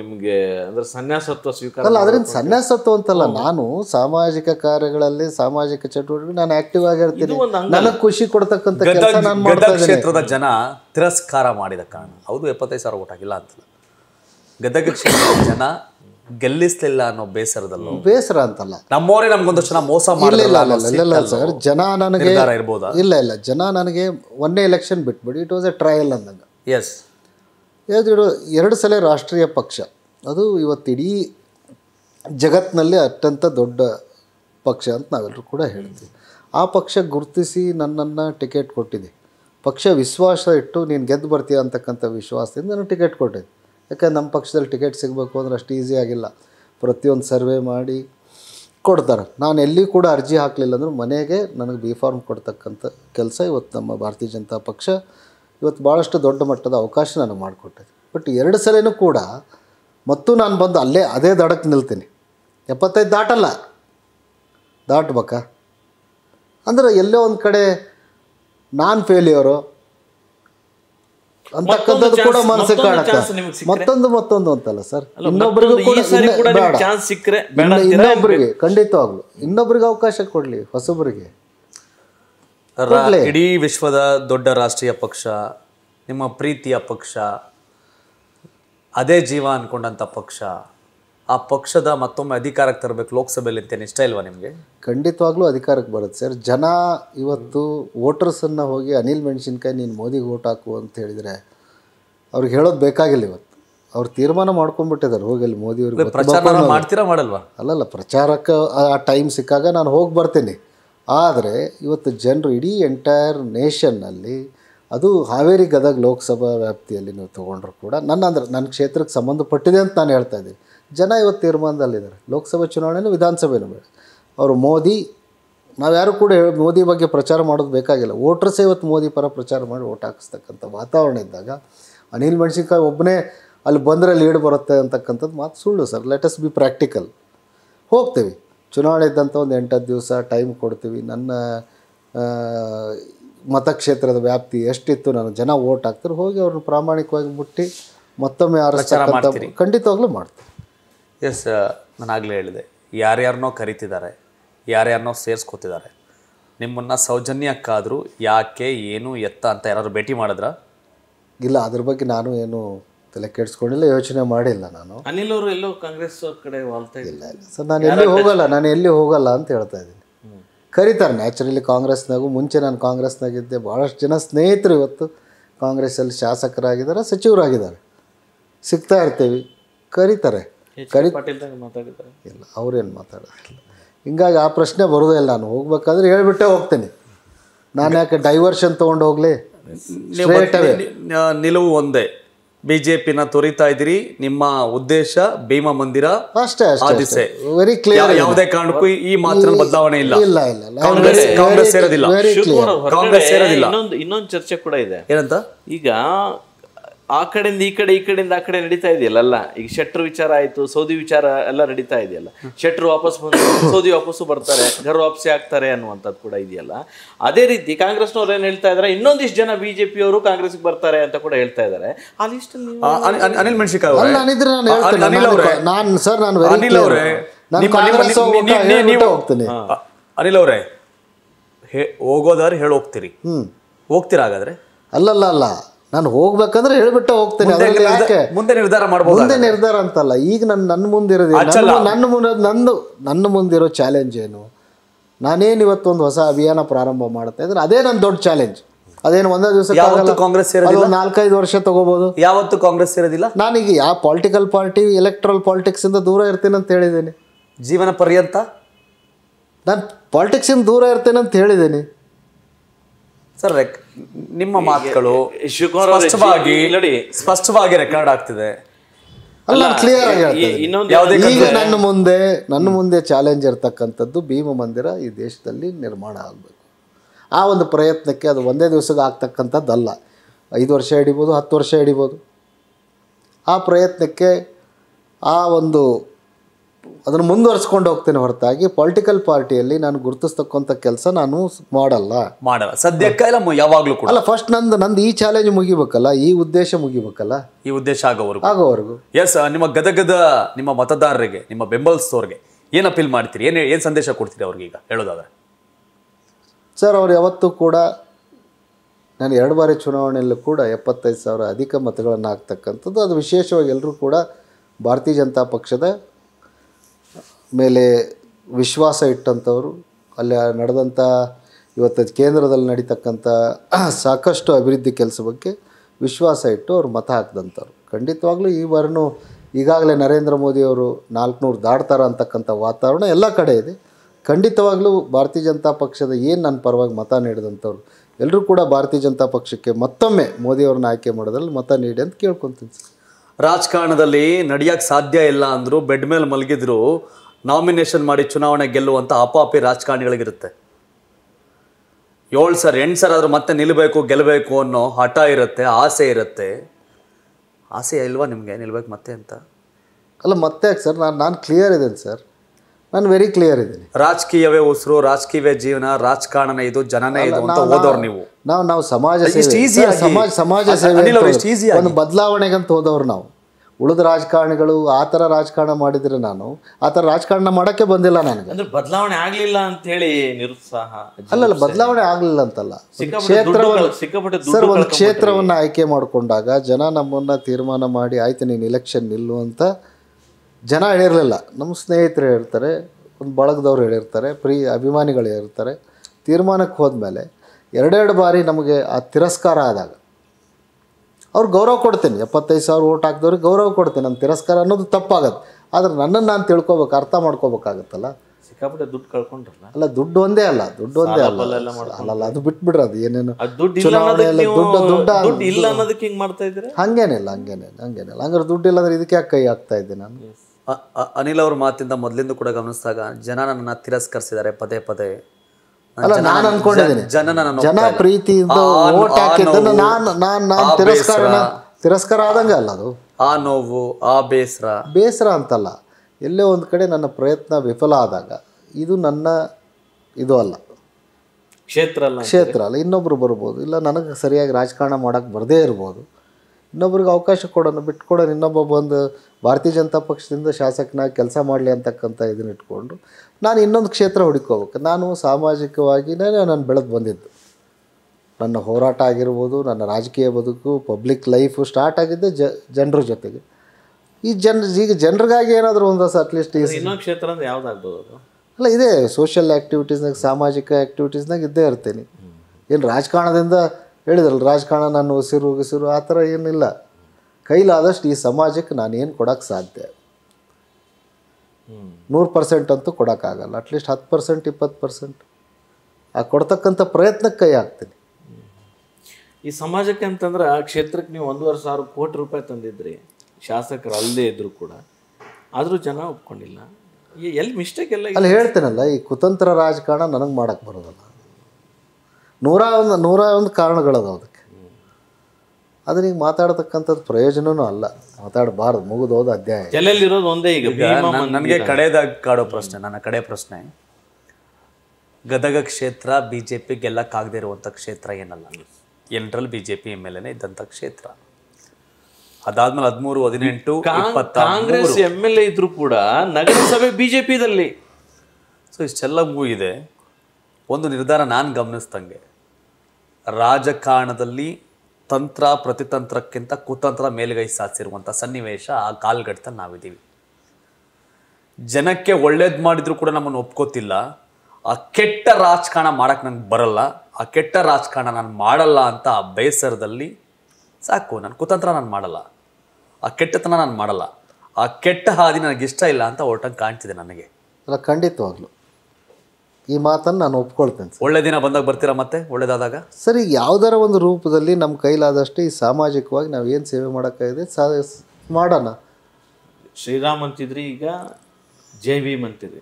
ನಿಮಗೆ ಅಂದ್ರೆ ಸನ್ಯಾಸತ್ವ ಸ್ವೀಕಾರ ಅಲ್ಲ ಅದರಿಂದ ಸನ್ಯಾಸತ್ವ ಅಂತಲ್ಲ ನಾನು ಸಾಮಾಜಿಕ ಕಾರ್ಯಗಳಲ್ಲಿ ಸಾಮಾಜಿಕ ಚಟುವಟಿಕೆ ನಾನು ಆಕ್ಟಿವ್ ಆಗಿರ್ತೀನಿ ನನಗೆ ಖುಷಿ ಕೊಡ್ತಕ್ಕಂಥ ಕೆಲಸ ನಾನು ಮಾಡ್ತಾ ಕ್ಷೇತ್ರದ ಜನ ತಿರಸ್ಕಾರ ಮಾಡಿದ ಕಾರಣ ಹೌದು ಎಪ್ಪತ್ತೈದು ಸಾವಿರ ಓಟ್ ಆಗಿಲ್ಲ ಅಂತಲ್ಲ ಗದಗ ಕ್ಷೇತ್ರದ ಜನ ಗೆಲ್ಲಿಸ್ಲಿಲ್ಲ ಅನ್ನೋ ಬೇಸರದಲ್ಲ ಬೇಸರ ಅಂತಲ್ಲ ನಮ್ಮವರೇ ನಮ್ಗೊಂದು ಜನ ಮೋಸ ಮಾಡಲಿಲ್ಲ ಇಲ್ಲ ಸರ್ ಜನ ನನಗೆ ಇರ್ಬೋದು ಇಲ್ಲ ಇಲ್ಲ ಜನ ನನಗೆ ಒಂದೇ ಎಲೆಕ್ಷನ್ ಬಿಟ್ಬಿಡಿ ಇಟ್ ವಾಸ್ ಎ ಟ್ರಯಲ್ ಅಂದಂಗೆ ಎಸ್ ಹೇಳಿದ್ರು ಎರಡು ಸಲ ರಾಷ್ಟ್ರೀಯ ಪಕ್ಷ ಅದು ಇವತ್ತಿಡೀ ಜಗತ್ತಿನಲ್ಲೇ ಅತ್ಯಂತ ದೊಡ್ಡ ಪಕ್ಷ ಅಂತ ನಾವೆಲ್ಲರೂ ಕೂಡ ಹೇಳ್ತೀವಿ ಆ ಪಕ್ಷ ಗುರುತಿಸಿ ನನ್ನನ್ನು ಟಿಕೆಟ್ ಕೊಟ್ಟಿದೆ ಪಕ್ಷ ವಿಶ್ವಾಸ ಇಟ್ಟು ನೀನು ಗೆದ್ದು ಬರ್ತೀಯ ಅಂತಕ್ಕಂಥ ವಿಶ್ವಾಸದಿಂದ ನಾನು ಟಿಕೆಟ್ ಕೊಟ್ಟಿದ್ದೆ ಯಾಕಂದ್ರೆ ನಮ್ಮ ಪಕ್ಷದಲ್ಲಿ ಟಿಕೆಟ್ ಸಿಗಬೇಕು ಅಂದ್ರೆ ಅಷ್ಟು ಈಸಿ ಆಗಿಲ್ಲ ಪ್ರತಿಯೊಂದು ಸರ್ವೆ ಮಾಡಿ ಕೊಡ್ತಾರೆ ನಾನು ಎಲ್ಲಿ ಕೂಡ ಅರ್ಜಿ ಹಾಕಲಿಲ್ಲ ಅಂದರೂ ಮನೆಗೆ ನನಗೆ ಬಿ ಫಾರ್ಮ್ ಕೊಡ್ತಕ್ಕಂಥ ಕೆಲಸ ಇವತ್ತು ನಮ್ಮ ಭಾರತೀಯ ಜನತಾ ಪಕ್ಷ ಇವತ್ತು ಭಾಳಷ್ಟು ದೊಡ್ಡ ಮಟ್ಟದ ಅವಕಾಶ ನಾನು ಮಾಡಿಕೊಟ್ಟಿದೆ ಬಟ್ ಎರಡು ಸಲವೂ ಕೂಡ ಮತ್ತು ನಾನು ಬಂದು ಅಲ್ಲೇ ಅದೇ ದಡಕ್ಕೆ ನಿಲ್ತೀನಿ ಎಪ್ಪತ್ತೈದು ದಾಟಲ್ಲ ದಾಟ್ಬೇಕ ಅಂದರೆ ಎಲ್ಲೋ ಒಂದು ಕಡೆ ನಾನು ಫೇಲಿಯರು ಅಂತಕ್ಕಂಥದ್ದು ಕೂಡ ಮನಸ್ಸಿಗೆ ಕಾಣುತ್ತ ಮತ್ತೊಂದು ಮತ್ತೊಂದು ಅಂತಲ್ಲ ಸರ್ ಇನ್ನೊಬ್ಬರಿಗೂ ಕೂಡ ಇನ್ನೊಬ್ಬರಿಗೆ ಖಂಡಿತವಾಗ್ಲು ಇನ್ನೊಬ್ರಿಗೆ ಅವಕಾಶ ಕೊಡಲಿ ಹೊಸಬ್ರಿಗೆ ಇಡೀ ವಿಶ್ವದ ದೊಡ್ಡ ರಾಷ್ಟ್ರೀಯ ಪಕ್ಷ ನಿಮ್ಮ ಪ್ರೀತಿಯ ಪಕ್ಷ ಅದೇ ಜೀವ ಅನ್ಕೊಂಡಂತ ಪಕ್ಷ ಆ ಪಕ್ಷದ ಮತ್ತೊಮ್ಮೆ ಅಧಿಕಾರಕ್ಕೆ ತರಬೇಕು ಲೋಕಸಭೆಯಲ್ಲಿ ಅಂತೇನು ಇಷ್ಟ ಇಲ್ವಾ ನಿಮಗೆ ಖಂಡಿತವಾಗ್ಲೂ ಅಧಿಕಾರಕ್ಕೆ ಬರುತ್ತೆ ಸರ್ ಜನ ಇವತ್ತು ವೋಟರ್ಸನ್ನು ಹೋಗಿ ಅನಿಲ್ ಮೆಣಸಿನ್ಕಾಯಿ ನೀನು ಮೋದಿಗೆ ಓಟ್ ಹಾಕು ಅಂತ ಹೇಳಿದ್ರೆ ಅವ್ರಿಗೆ ಹೇಳೋದು ಬೇಕಾಗಿಲ್ಲ ಇವತ್ತು ಅವ್ರು ತೀರ್ಮಾನ ಮಾಡ್ಕೊಂಡ್ಬಿಟ್ಟಿದ್ದಾರೆ ಹೋಗಿ ಅಲ್ಲಿ ಮೋದಿ ಅವ್ರಿಗೆ ಮಾಡ್ತೀರಾ ಮಾಡಲ್ವಾ ಅಲ್ಲಲ್ಲ ಪ್ರಚಾರಕ್ಕೆ ಆ ಟೈಮ್ ಸಿಕ್ಕಾಗ ನಾನು ಹೋಗಿ ಬರ್ತೀನಿ ಆದರೆ ಇವತ್ತು ಜನರು ಇಡೀ ಎಂಟೈರ್ ನೇಷನ್ನಲ್ಲಿ ಅದು ಹಾವೇರಿ ಗದಗ ಲೋಕಸಭಾ ವ್ಯಾಪ್ತಿಯಲ್ಲಿ ನೀವು ತೊಗೊಂಡ್ರು ಕೂಡ ನನ್ನ ಅಂದರೆ ನನ್ನ ಕ್ಷೇತ್ರಕ್ಕೆ ಸಂಬಂಧಪಟ್ಟಿದೆ ಅಂತ ನಾನು ಹೇಳ್ತಾ ಇದ್ದೀನಿ ಜನ ಇವತ್ತು ತೀರ್ಮಾನದಲ್ಲಿದ್ದಾರೆ ಲೋಕಸಭೆ ಚುನಾವಣೆನೂ ವಿಧಾನಸಭೆಯೂ ಬೇಡ ಅವರು ಮೋದಿ ನಾವ್ಯಾರು ಕೂಡ ಮೋದಿ ಬಗ್ಗೆ ಪ್ರಚಾರ ಮಾಡೋದು ಬೇಕಾಗಿಲ್ಲ ವೋಟರ್ಸೇ ಇವತ್ತು ಮೋದಿ ಪರ ಪ್ರಚಾರ ಮಾಡಿ ಓಟ್ ಹಾಕಿಸ್ತಕ್ಕಂಥ ವಾತಾವರಣ ಇದ್ದಾಗ ಅನಿಲ್ ಮೆಣಸಿನ್ಕಾಯಿ ಒಬ್ಬನೇ ಅಲ್ಲಿ ಬಂದರೆ ಲೀಡ್ ಬರುತ್ತೆ ಅಂತಕ್ಕಂಥದ್ದು ಮಾತು ಸುಳ್ಳು ಸರ್ ಅಸ್ ಬಿ ಪ್ರಾಕ್ಟಿಕಲ್ ಹೋಗ್ತೀವಿ ಚುನಾವಣೆ ಇದ್ದಂಥ ಒಂದು ಎಂಟತ್ತು ದಿವಸ ಟೈಮ್ ಕೊಡ್ತೀವಿ ನನ್ನ ಮತಕ್ಷೇತ್ರದ ವ್ಯಾಪ್ತಿ ಎಷ್ಟಿತ್ತು ನಾನು ಜನ ಓಟ್ ಹಾಕ್ತಾರೆ ಹೋಗಿ ಅವ್ರನ್ನ ಪ್ರಾಮಾಣಿಕವಾಗಿ ಮುಟ್ಟಿ ಮತ್ತೊಮ್ಮೆ ಆರಿಸ್ತಕ್ಕಂಥ ಖಂಡಿತವಾಗ್ಲೂ ಮಾಡ್ತೀವಿ ಎಸ್ ನಾನು ಆಗಲೇ ಹೇಳಿದೆ ಯಾರ್ಯಾರನ್ನೋ ಕರಿತಿದ್ದಾರೆ ಯಾರ್ಯಾರನ್ನೋ ಸೇರಿಸ್ಕೋತಿದ್ದಾರೆ ನಿಮ್ಮನ್ನು ಸೌಜನ್ಯಕ್ಕಾದರೂ ಯಾಕೆ ಏನು ಎತ್ತ ಅಂತ ಯಾರಾದ್ರು ಭೇಟಿ ಮಾಡಿದ್ರ ಇಲ್ಲ ಅದ್ರ ಬಗ್ಗೆ ನಾನು ಏನು ತಲೆ ಕೆಡಿಸ್ಕೊಂಡಿಲ್ಲ ಯೋಚನೆ ಮಾಡಿಲ್ಲ ನಾನು ಅನಿಲ್ ಅವರು ಎಲ್ಲೋ ಕಾಂಗ್ರೆಸ್ ಕಡೆ ಇಲ್ಲ ಇಲ್ಲ ಸರ್ ನಾನು ಎಲ್ಲಿ ಹೋಗಲ್ಲ ನಾನು ಎಲ್ಲಿ ಹೋಗಲ್ಲ ಅಂತ ಹೇಳ್ತಾ ಇದ್ದೀನಿ ಕರೀತಾರೆ ನ್ಯಾಚುರಲಿ ಕಾಂಗ್ರೆಸ್ನಾಗೂ ಮುಂಚೆ ನಾನು ಕಾಂಗ್ರೆಸ್ನಾಗಿದ್ದೆ ಭಾಳಷ್ಟು ಜನ ಸ್ನೇಹಿತರು ಇವತ್ತು ಕಾಂಗ್ರೆಸ್ಸಲ್ಲಿ ಶಾಸಕರಾಗಿದ್ದಾರೆ ಸಚಿವರಾಗಿದ್ದಾರೆ ಸಿಗ್ತಾ ಇರ್ತೀವಿ ಕರೀತಾರೆ ಕರಿ ಮಾತಾಡಿದ್ದಾರೆ ಇಲ್ಲ ಅವ್ರೇನು ಮಾತಾಡೋದಿಲ್ಲ ಹಿಂಗಾಗಿ ಆ ಪ್ರಶ್ನೆ ಬರೋದೇ ಇಲ್ಲ ನಾನು ಹೋಗ್ಬೇಕಾದ್ರೆ ಹೇಳ್ಬಿಟ್ಟೇ ಹೋಗ್ತೀನಿ ನಾನು ಯಾಕೆ ಡೈವರ್ಷನ್ ತೊಗೊಂಡು ಹೋಗಲಿ ನಿಲುವು ಒಂದೇ ಬಿಜೆಪಿನ ತೊರಿತಾ ಇದ್ರಿ ನಿಮ್ಮ ಉದ್ದೇಶ ಭೀಮ ಮಂದಿರ ವೆರಿ ಕ್ಲಿಯರ್ ಯಾವುದೇ ಕಾರಣಕ್ಕೂ ಈ ಮಾತಿನ ಬದಲಾವಣೆ ಇಲ್ಲ ಕಾಂಗ್ರೆಸ್ ಕಾಂಗ್ರೆಸ್ ಸೇರೋದಿಲ್ಲ ಕಾಂಗ್ರೆಸ್ ಸೇರೋದಿಲ್ಲ ಇನ್ನೊಂದು ಚರ್ಚೆ ಕೂಡ ಇದೆ ಏನಂತ ಈಗ ಆ ಕಡೆಯಿಂದ ಈ ಕಡೆ ಈ ಕಡೆಯಿಂದ ಆ ಕಡೆ ನಡೀತಾ ಇದೆಯಲ್ಲ ಅಲ್ಲ ಈಗ ಶೆಟ್ರ್ ವಿಚಾರ ಆಯ್ತು ಸೌದಿ ವಿಚಾರ ಎಲ್ಲ ನಡೀತಾ ಇದೆಯಲ್ಲ ಶೆಟ್ರ್ ವಾಪಸ್ ಬಂದು ಸೌದಿ ವಾಪಸ್ಸು ಬರ್ತಾರೆ ಘರ್ ವಾಪಸ್ಸೆ ಆಗ್ತಾರೆ ಅನ್ನುವಂಥದ್ದು ಕೂಡ ಇದೆಯಲ್ಲ ಅದೇ ರೀತಿ ಕಾಂಗ್ರೆಸ್ನವ್ರು ಏನು ಹೇಳ್ತಾ ಇದ್ದಾರೆ ಇನ್ನೊಂದಿಷ್ಟು ಜನ ಬಿ ಜೆ ಪಿಯವರು ಕಾಂಗ್ರೆಸ್ಗೆ ಬರ್ತಾರೆ ಅಂತ ಕೂಡ ಹೇಳ್ತಾ ಇದ್ದಾರೆ ಆ ಅನಿಲ್ ಮೆಣಸಿಕಾಯಿ ನಾನು ಸರ್ ಅನಿಲ್ ಅವರೇ ಅನಿಲ್ ಹೋಗೋದಾದ್ರೆ ಹೇಳಿ ಹೋಗ್ತೀರಿ ಹೋಗ್ತೀರಾ ಹಾಗಾದ್ರೆ ಅಲ್ಲಲ್ಲ ಅಲ್ಲ ನಾನು ಹೋಗ್ಬೇಕಂದ್ರೆ ಹೇಳ್ಬಿಟ್ಟು ಹೋಗ್ತೇನೆ ಮುಂದೆ ನಿರ್ಧಾರ ಮಾಡ್ಬೋದು ಮುಂದೆ ನಿರ್ಧಾರ ಅಂತಲ್ಲ ಈಗ ನನ್ನ ನನ್ನ ಮುಂದಿರೋದಿಲ್ಲ ನನ್ನ ಮುಂದೆ ನಂದು ನನ್ನ ಮುಂದಿರೋ ಚಾಲೆಂಜ್ ಏನು ನಾನೇನು ಒಂದು ಹೊಸ ಅಭಿಯಾನ ಪ್ರಾರಂಭ ಮಾಡುತ್ತೆ ಅಂದ್ರೆ ಅದೇ ನನ್ನ ದೊಡ್ಡ ಚಾಲೆಂಜ್ ಅದೇನು ಒಂದೇ ದಿವಸ ಕಾಂಗ್ರೆಸ್ ನಾಲ್ಕೈದು ವರ್ಷ ತಗೋಬಹುದು ಯಾವತ್ತು ಕಾಂಗ್ರೆಸ್ ಇರೋದಿಲ್ಲ ನಾನೀಗ ಯಾವ ಪೊಲಿಟಿಕಲ್ ಪಾರ್ಟಿ ಎಲೆಕ್ಟ್ರಲ್ ಪಾಲಿಟಿಕ್ಸ್ ಇಂದ ದೂರ ಇರ್ತೇನೆ ಅಂತ ಹೇಳಿದ್ದೀನಿ ಜೀವನ ಪರ್ಯಂತ ನಾನು ಇಂದ ದೂರ ಇರ್ತೇನೆ ಅಂತ ಹೇಳಿದ್ದೀನಿ ಸರ್ ನಿಮ್ಮ ಮಾತುಗಳು ಸ್ಪಷ್ಟವಾಗಿ ಸ್ಪಷ್ಟವಾಗಿ ರೆಕಾರ್ಡ್ ಆಗ್ತಿದೆ ಅಲ್ಲ ಕ್ಲಿಯರ್ ಆಗಿ ಈಗ ನನ್ನ ಮುಂದೆ ನನ್ನ ಮುಂದೆ ಚಾಲೆಂಜ್ ಇರತಕ್ಕಂಥದ್ದು ಭೀಮ ಮಂದಿರ ಈ ದೇಶದಲ್ಲಿ ನಿರ್ಮಾಣ ಆಗಬೇಕು ಆ ಒಂದು ಪ್ರಯತ್ನಕ್ಕೆ ಅದು ಒಂದೇ ಆಗ್ತಕ್ಕಂಥದ್ದು ಆಗ್ತಕ್ಕಂಥದ್ದಲ್ಲ ಐದು ವರ್ಷ ಹಿಡಿಬೋದು ಹತ್ತು ವರ್ಷ ಹಿಡಿಬೋದು ಆ ಪ್ರಯತ್ನಕ್ಕೆ ಆ ಒಂದು ಅದನ್ನು ಮುಂದುವರಿಸ್ಕೊಂಡು ಹೋಗ್ತೇನೆ ಹೊರತಾಗಿ ಪೊಲಿಟಿಕಲ್ ಪಾರ್ಟಿಯಲ್ಲಿ ನಾನು ಗುರುತಿಸ್ತಕ್ಕಂಥ ಕೆಲಸ ನಾನು ಮಾಡಲ್ಲ ಮಾಡಲ್ಲ ಸದ್ಯಕ್ಕೆ ಇಲ್ಲ ಯಾವಾಗಲೂ ಕೂಡ ಅಲ್ಲ ಫಸ್ಟ್ ನಂದು ನಂದು ಈ ಚಾಲೆಂಜ್ ಮುಗಿಬೇಕಲ್ಲ ಈ ಉದ್ದೇಶ ಮುಗಿಬೇಕಲ್ಲ ಈ ಉದ್ದೇಶ ಆಗೋವರೆಗೂ ಆಗೋವರೆಗೂ ಎಸ್ ನಿಮ್ಮ ಗದಗದ ನಿಮ್ಮ ಮತದಾರರಿಗೆ ನಿಮ್ಮ ಬೆಂಬಲಿಸೋರಿಗೆ ಏನು ಅಪೀಲ್ ಮಾಡ್ತೀರಿ ಏನು ಏನು ಸಂದೇಶ ಕೊಡ್ತೀರಿ ಅವ್ರಿಗೆ ಈಗ ಹೇಳೋದಾದ್ರೆ ಸರ್ ಅವ್ರು ಯಾವತ್ತೂ ಕೂಡ ನಾನು ಎರಡು ಬಾರಿ ಚುನಾವಣೆಯಲ್ಲೂ ಕೂಡ ಎಪ್ಪತ್ತೈದು ಸಾವಿರ ಅಧಿಕ ಮತಗಳನ್ನು ಹಾಕ್ತಕ್ಕಂಥದ್ದು ಅದು ವಿಶೇಷವಾಗಿ ಎಲ್ಲರೂ ಕೂಡ ಭಾರತೀಯ ಜನತಾ ಪಕ್ಷದ ಮೇಲೆ ವಿಶ್ವಾಸ ಇಟ್ಟಂಥವರು ಅಲ್ಲಿ ನಡೆದಂಥ ಇವತ್ತು ಕೇಂದ್ರದಲ್ಲಿ ನಡೀತಕ್ಕಂಥ ಸಾಕಷ್ಟು ಅಭಿವೃದ್ಧಿ ಕೆಲಸ ಬಗ್ಗೆ ವಿಶ್ವಾಸ ಇಟ್ಟು ಅವರು ಮತ ಹಾಕಿದಂಥವ್ರು ಖಂಡಿತವಾಗ್ಲೂ ಈ ಬಾರಿನೂ ಈಗಾಗಲೇ ನರೇಂದ್ರ ಮೋದಿಯವರು ನಾಲ್ಕುನೂರು ದಾಡ್ತಾರ ಅಂತಕ್ಕಂಥ ವಾತಾವರಣ ಎಲ್ಲ ಕಡೆ ಇದೆ ಖಂಡಿತವಾಗ್ಲೂ ಭಾರತೀಯ ಜನತಾ ಪಕ್ಷದ ಏನು ನನ್ನ ಪರವಾಗಿ ಮತ ನೀಡಿದಂಥವ್ರು ಎಲ್ಲರೂ ಕೂಡ ಭಾರತೀಯ ಜನತಾ ಪಕ್ಷಕ್ಕೆ ಮತ್ತೊಮ್ಮೆ ಮೋದಿಯವ್ರನ್ನ ಆಯ್ಕೆ ಮಾಡೋದ್ರಲ್ಲಿ ಮತ ನೀಡಿ ಅಂತ ಕೇಳ್ಕೊತೀನಿ ರಾಜಕಾರಣದಲ್ಲಿ ನಡೆಯೋಕ್ಕೆ ಸಾಧ್ಯ ಇಲ್ಲ ಅಂದರು ಬೆಡ್ ಮೇಲೆ ಮಲಗಿದ್ರು ನಾಮಿನೇಷನ್ ಮಾಡಿ ಚುನಾವಣೆ ಗೆಲ್ಲುವಂಥ ಅಪಾಪಿ ರಾಜಕಾರಣಿಗಳಿಗಿರುತ್ತೆ ಏಳು ಸರ್ ಎಂಟು ಸರ್ ಆದರೂ ಮತ್ತೆ ನಿಲ್ಲಬೇಕು ಗೆಲ್ಲಬೇಕು ಅನ್ನೋ ಹಠ ಇರುತ್ತೆ ಆಸೆ ಇರುತ್ತೆ ಆಸೆ ಇಲ್ವಾ ನಿಮಗೆ ನಿಲ್ಬೇಕು ಮತ್ತೆ ಅಂತ ಅಲ್ಲ ಮತ್ತೆ ಸರ್ ನಾನು ನಾನು ಕ್ಲಿಯರ್ ಇದ್ದೇನೆ ಸರ್ ನಾನು ವೆರಿ ಕ್ಲಿಯರ್ ಇದ್ದೀನಿ ರಾಜಕೀಯವೇ ಉಸಿರು ರಾಜಕೀಯವೇ ಜೀವನ ರಾಜಕಾರಣನೇ ಇದು ಜನನೇ ಇದು ಅಂತ ಓದೋರು ನೀವು ನಾವು ನಾವು ಸಮಾಜ ಸಮಾಜ ಸಮಾಜ ಸೇವೆ ಒಂದು ಬದಲಾವಣೆಗಂತ ಹೋದವ್ರು ನಾವು ಉಳಿದ ರಾಜಕಾರಣಿಗಳು ಆ ಥರ ರಾಜಕಾರಣ ಮಾಡಿದರೆ ನಾನು ಆ ಥರ ರಾಜಕಾರಣ ಮಾಡೋಕ್ಕೆ ಬಂದಿಲ್ಲ ನನಗೆ ಅಂದರೆ ಬದಲಾವಣೆ ಆಗಲಿಲ್ಲ ಅಂತ ಹೇಳಿ ನಿರುತ್ಸಾಹ ಅಲ್ಲಲ್ಲ ಬದಲಾವಣೆ ಆಗಲಿಲ್ಲ ಅಂತಲ್ಲ ಕ್ಷೇತ್ರವನ್ನು ಸರ್ ಒಂದು ಕ್ಷೇತ್ರವನ್ನು ಆಯ್ಕೆ ಮಾಡಿಕೊಂಡಾಗ ಜನ ನಮ್ಮನ್ನು ತೀರ್ಮಾನ ಮಾಡಿ ಆಯ್ತು ನೀನು ಇಲೆಕ್ಷನ್ ನಿಲ್ಲು ಅಂತ ಜನ ಹೇಳಿರಲಿಲ್ಲ ನಮ್ಮ ಸ್ನೇಹಿತರು ಹೇಳ್ತಾರೆ ಒಂದು ಬಳಗದವ್ರು ಹೇಳಿರ್ತಾರೆ ಪ್ರೀ ಅಭಿಮಾನಿಗಳು ಹೇಳಿರ್ತಾರೆ ತೀರ್ಮಾನಕ್ಕೆ ಹೋದ್ಮೇಲೆ ಎರಡೆರಡು ಬಾರಿ ನಮಗೆ ಆ ತಿರಸ್ಕಾರ ಆದಾಗ ಅವ್ರಿಗೆ ಗೌರವ ಕೊಡ್ತೀನಿ ಎಪ್ಪತ್ತೈದು ಸಾವಿರ ಓಟ್ ಹಾಕಿದವ್ರಿಗೆ ಗೌರವ ಕೊಡ್ತೀನಿ ನನ್ನ ತಿರಸ್ಕಾರ ಅನ್ನೋದು ತಪ್ಪಾಗತ್ತೆ ಆದ್ರೆ ನನ್ನನ್ನು ನಾನು ತಿಳ್ಕೊಬೇಕು ಅರ್ಥ ಮಾಡ್ಕೋಬೇಕಾಗತ್ತಲ್ಲ ಸಿಕ್ಕಾಪಟ್ಟೆ ದುಡ್ಡು ಕಳ್ಕೊಂಡ್ರಲ್ಲ ಅಲ್ಲ ದುಡ್ಡು ಒಂದೇ ಅಲ್ಲ ದುಡ್ಡು ಒಂದೇ ಅಲ್ಲ ಅದು ಬಿಟ್ಬಿಡ್ರಿ ಅದು ಏನೇನು ದುಡ್ಡು ಇಲ್ಲ ಅನ್ನೋದಕ್ಕೆ ಹಿಂಗೆ ಮಾಡ್ತಾ ಇದ್ರೆ ಹಂಗೇನಿಲ್ಲ ಹಂಗೇನಿಲ್ಲ ಹಂಗೇನಿಲ್ಲ ಹಂಗಾರೆ ದುಡ್ಡು ಇಲ್ಲ ಅಂದ್ರೆ ಇದಕ್ಕೆ ಯಾಕೆ ಕೈ ಆಗ್ತಾ ಇದ್ದೆ ನಾನು ಅನಿಲ್ ಅವ್ರ ಮಾತಿಂದ ಮೊದಲಿಂದ ಕೂಡ ಗಮನಿಸಿದಾಗ ಜನ ನನ್ನ ತಿರಸ್ಕರಿಸಿದ್ದಾರೆ ಪದೇ ಪದೇ ಅಲ್ಲ ನಾನು ಅನ್ಕೊಂಡಿದ್ದೀನಿ ಜನ ಪ್ರೀತಿಯಿಂದ ಓಟ್ ಹಾಕಿದ್ದನ್ನು ನಾನು ನಾನು ನಾನು ತಿರಸ್ಕಾರ ತಿರಸ್ಕಾರ ಆದಂಗೆ ಅಲ್ಲ ಅದು ಆ ನೋವು ಆ ಬೇಸರ ಬೇಸರ ಅಂತಲ್ಲ ಎಲ್ಲೇ ಒಂದು ಕಡೆ ನನ್ನ ಪ್ರಯತ್ನ ವಿಫಲ ಆದಾಗ ಇದು ನನ್ನ ಇದು ಅಲ್ಲ ಕ್ಷೇತ್ರ ಅಲ್ಲ ಕ್ಷೇತ್ರ ಅಲ್ಲ ಇನ್ನೊಬ್ರು ಬರ್ಬೋದು ಇಲ್ಲ ನನಗೆ ಸರಿಯಾಗಿ ರಾಜಕಾರಣ ಮಾಡೋಕ್ಕೆ ಬರದೇ ಇರ್ಬೋದು ಇನ್ನೊಬ್ರಿಗೆ ಅವಕಾಶ ಕೊಡೋಣ ಬಿಟ್ಕೊಡೋಣ ಇನ್ನೊಬ್ಬ ಬಂದು ಭಾರತೀಯ ಜನತಾ ಪಕ್ಷದಿಂದ ಶಾಸಕನಾಗಿ ಕೆಲಸ ಮಾಡಲಿ ಅಂತಕ್ಕಂಥ ಇದನ್ನ ಇಟ್ಕೊಂಡು ನಾನು ಇನ್ನೊಂದು ಕ್ಷೇತ್ರ ಹುಡುಕೋಬೇಕು ನಾನು ಸಾಮಾಜಿಕವಾಗಿ ನಾನು ಬೆಳೆದು ಬಂದಿದ್ದು ನನ್ನ ಹೋರಾಟ ಆಗಿರ್ಬೋದು ನನ್ನ ರಾಜಕೀಯ ಬದುಕು ಪಬ್ಲಿಕ್ ಲೈಫು ಸ್ಟಾರ್ಟ್ ಆಗಿದ್ದೆ ಜ ಜನರ ಜೊತೆಗೆ ಈ ಜನ ಈಗ ಜನರಿಗಾಗಿ ಏನಾದರೂ ಒಂದು ಅಟ್ಲೀಸ್ಟ್ ಇನ್ನೊಂದು ಕ್ಷೇತ್ರ ಅಂದ್ರೆ ಯಾವುದಾಗ್ಬೋದು ಅಲ್ಲ ಇದೇ ಸೋಷಿಯಲ್ ಆ್ಯಕ್ಟಿವಿಟೀಸ್ನಾಗ ಸಾಮಾಜಿಕ ಆ್ಯಕ್ಟಿವಿಟೀಸ್ನಾಗ ಇದ್ದೇ ಇರ್ತೀನಿ ಏನು ರಾಜಕಾರಣದಿಂದ ಹೇಳಿದ್ರಲ್ಲ ರಾಜಕಾರಣ ನಾನು ಉಸಿರು ಉಗಿಸಿರು ಆ ಥರ ಏನಿಲ್ಲ ಕೈಲಾದಷ್ಟು ಈ ಸಮಾಜಕ್ಕೆ ನಾನು ಏನು ಕೊಡೋಕೆ ಸಾಧ್ಯ ನೂರು ಪರ್ಸೆಂಟ್ ಅಂತೂ ಕೊಡೋಕ್ಕಾಗಲ್ಲ ಅಟ್ಲೀಸ್ಟ್ ಹತ್ತು ಪರ್ಸೆಂಟ್ ಇಪ್ಪತ್ತು ಪರ್ಸೆಂಟ್ ಆ ಕೊಡ್ತಕ್ಕಂಥ ಪ್ರಯತ್ನಕ್ಕೆ ಕೈ ಹಾಕ್ತೀನಿ ಈ ಸಮಾಜಕ್ಕೆ ಅಂತಂದ್ರೆ ಆ ಕ್ಷೇತ್ರಕ್ಕೆ ನೀವು ಒಂದೂವರೆ ಸಾವಿರ ಕೋಟಿ ರೂಪಾಯಿ ತಂದಿದ್ರಿ ಶಾಸಕರು ಅಲ್ಲದೇ ಇದ್ದರೂ ಕೂಡ ಆದರೂ ಜನ ಒಪ್ಕೊಂಡಿಲ್ಲ ಎಲ್ಲಿ ಮಿಸ್ಟೇಕ್ ಎಲ್ಲ ಅಲ್ಲಿ ಹೇಳ್ತೇನಲ್ಲ ಈ ಕುತಂತ್ರ ರಾಜಕಾರಣ ನನಗೆ ಮಾಡೋಕ್ಕೆ ಬರೋದಲ್ಲ ನೂರ ಒಂದು ನೂರ ಒಂದು ಕಾರಣಗಳದ ಅದಕ್ಕೆ ಅದು ಈಗ ಮಾತಾಡತಕ್ಕಂಥದ್ದು ಪ್ರಯೋಜನವೂ ಅಲ್ಲ ಮಾತಾಡಬಾರ್ದು ಮುಗಿದೋದು ಅಧ್ಯಾಯ ತಲೆಯಲ್ಲಿರೋದು ಒಂದೇ ಈಗ ನನಗೆ ಕಡೆದಾಗ ಕಾಡೋ ಪ್ರಶ್ನೆ ನನ್ನ ಕಡೆ ಪ್ರಶ್ನೆ ಗದಗ ಕ್ಷೇತ್ರ ಬಿ ಜೆ ಪಿ ಗೆಲ್ಲಕ್ಕಾಗದೇ ಇರುವಂಥ ಕ್ಷೇತ್ರ ಏನಲ್ಲ ಎಲ್ಲರಲ್ಲಿ B J P M L ಎನೇ ಇದ್ದಂಥ ಕ್ಷೇತ್ರ ಅದಾದ್ಮೇಲೆ ಹದಿಮೂರು ಹದಿನೆಂಟು ಕಾಂಗ್ರೆಸ್ ಎಮ್ ಎಲ್ ಎ ಇದ್ರು ಕೂಡ ನಗರಸಭೆ ಬಿಜೆಪಿದಲ್ಲಿ ಸೊ ಇಷ್ಟೆಲ್ಲ ಮುಗಿದೆ ಒಂದು ನಿರ್ಧಾರ ನಾನು ಗಮನಿಸ್ದಂಗೆ ರಾಜಕಾರಣದಲ್ಲಿ ತಂತ್ರ ಪ್ರತಿತಂತ್ರಕ್ಕಿಂತ ಕುತಂತ್ರ ಮೇಲುಗೈ ಸಾಧಿಸಿರುವಂಥ ಸನ್ನಿವೇಶ ಆ ಕಾಲ್ಗಟ್ಟ ನಾವಿದ್ದೀವಿ ಜನಕ್ಕೆ ಒಳ್ಳೇದು ಮಾಡಿದರೂ ಕೂಡ ನಮ್ಮನ್ನು ಒಪ್ಕೋತಿಲ್ಲ ಆ ಕೆಟ್ಟ ರಾಜಕಾರಣ ಮಾಡೋಕ್ಕೆ ನನಗೆ ಬರಲ್ಲ ಆ ಕೆಟ್ಟ ರಾಜಕಾರಣ ನಾನು ಮಾಡಲ್ಲ ಅಂತ ಆ ಬೇಸರದಲ್ಲಿ ಸಾಕು ನಾನು ಕುತಂತ್ರ ನಾನು ಮಾಡಲ್ಲ ಆ ಕೆಟ್ಟತನ ನಾನು ಮಾಡಲ್ಲ ಆ ಕೆಟ್ಟ ಹಾದಿ ನನಗಿಷ್ಟ ಇಲ್ಲ ಅಂತ ಹೊರಟಂಗೆ ಕಾಣ್ತಿದೆ ನನಗೆ ಅಲ್ಲ ಖಂಡಿತವಾಗ್ಲು ಈ ಮಾತನ್ನು ನಾನು ಒಪ್ಕೊಳ್ತೇನೆ ಒಳ್ಳೆ ದಿನ ಬಂದಾಗ ಬರ್ತೀರಾ ಮತ್ತೆ ಒಳ್ಳೇದಾದಾಗ ಸರಿ ಯಾವುದರ ಒಂದು ರೂಪದಲ್ಲಿ ನಮ್ಮ ಕೈಲಾದಷ್ಟು ಈ ಸಾಮಾಜಿಕವಾಗಿ ನಾವು ಏನು ಸೇವೆ ಮಾಡೋಕ್ಕಾಗಿದೆ ಸಾಧ ಮಾಡೋಣ ಶ್ರೀರಾಮ್ ಅಂತಿದ್ರಿ ಈಗ ಜೈ ಭೀಮ್ ಅಂತಿದ್ರಿ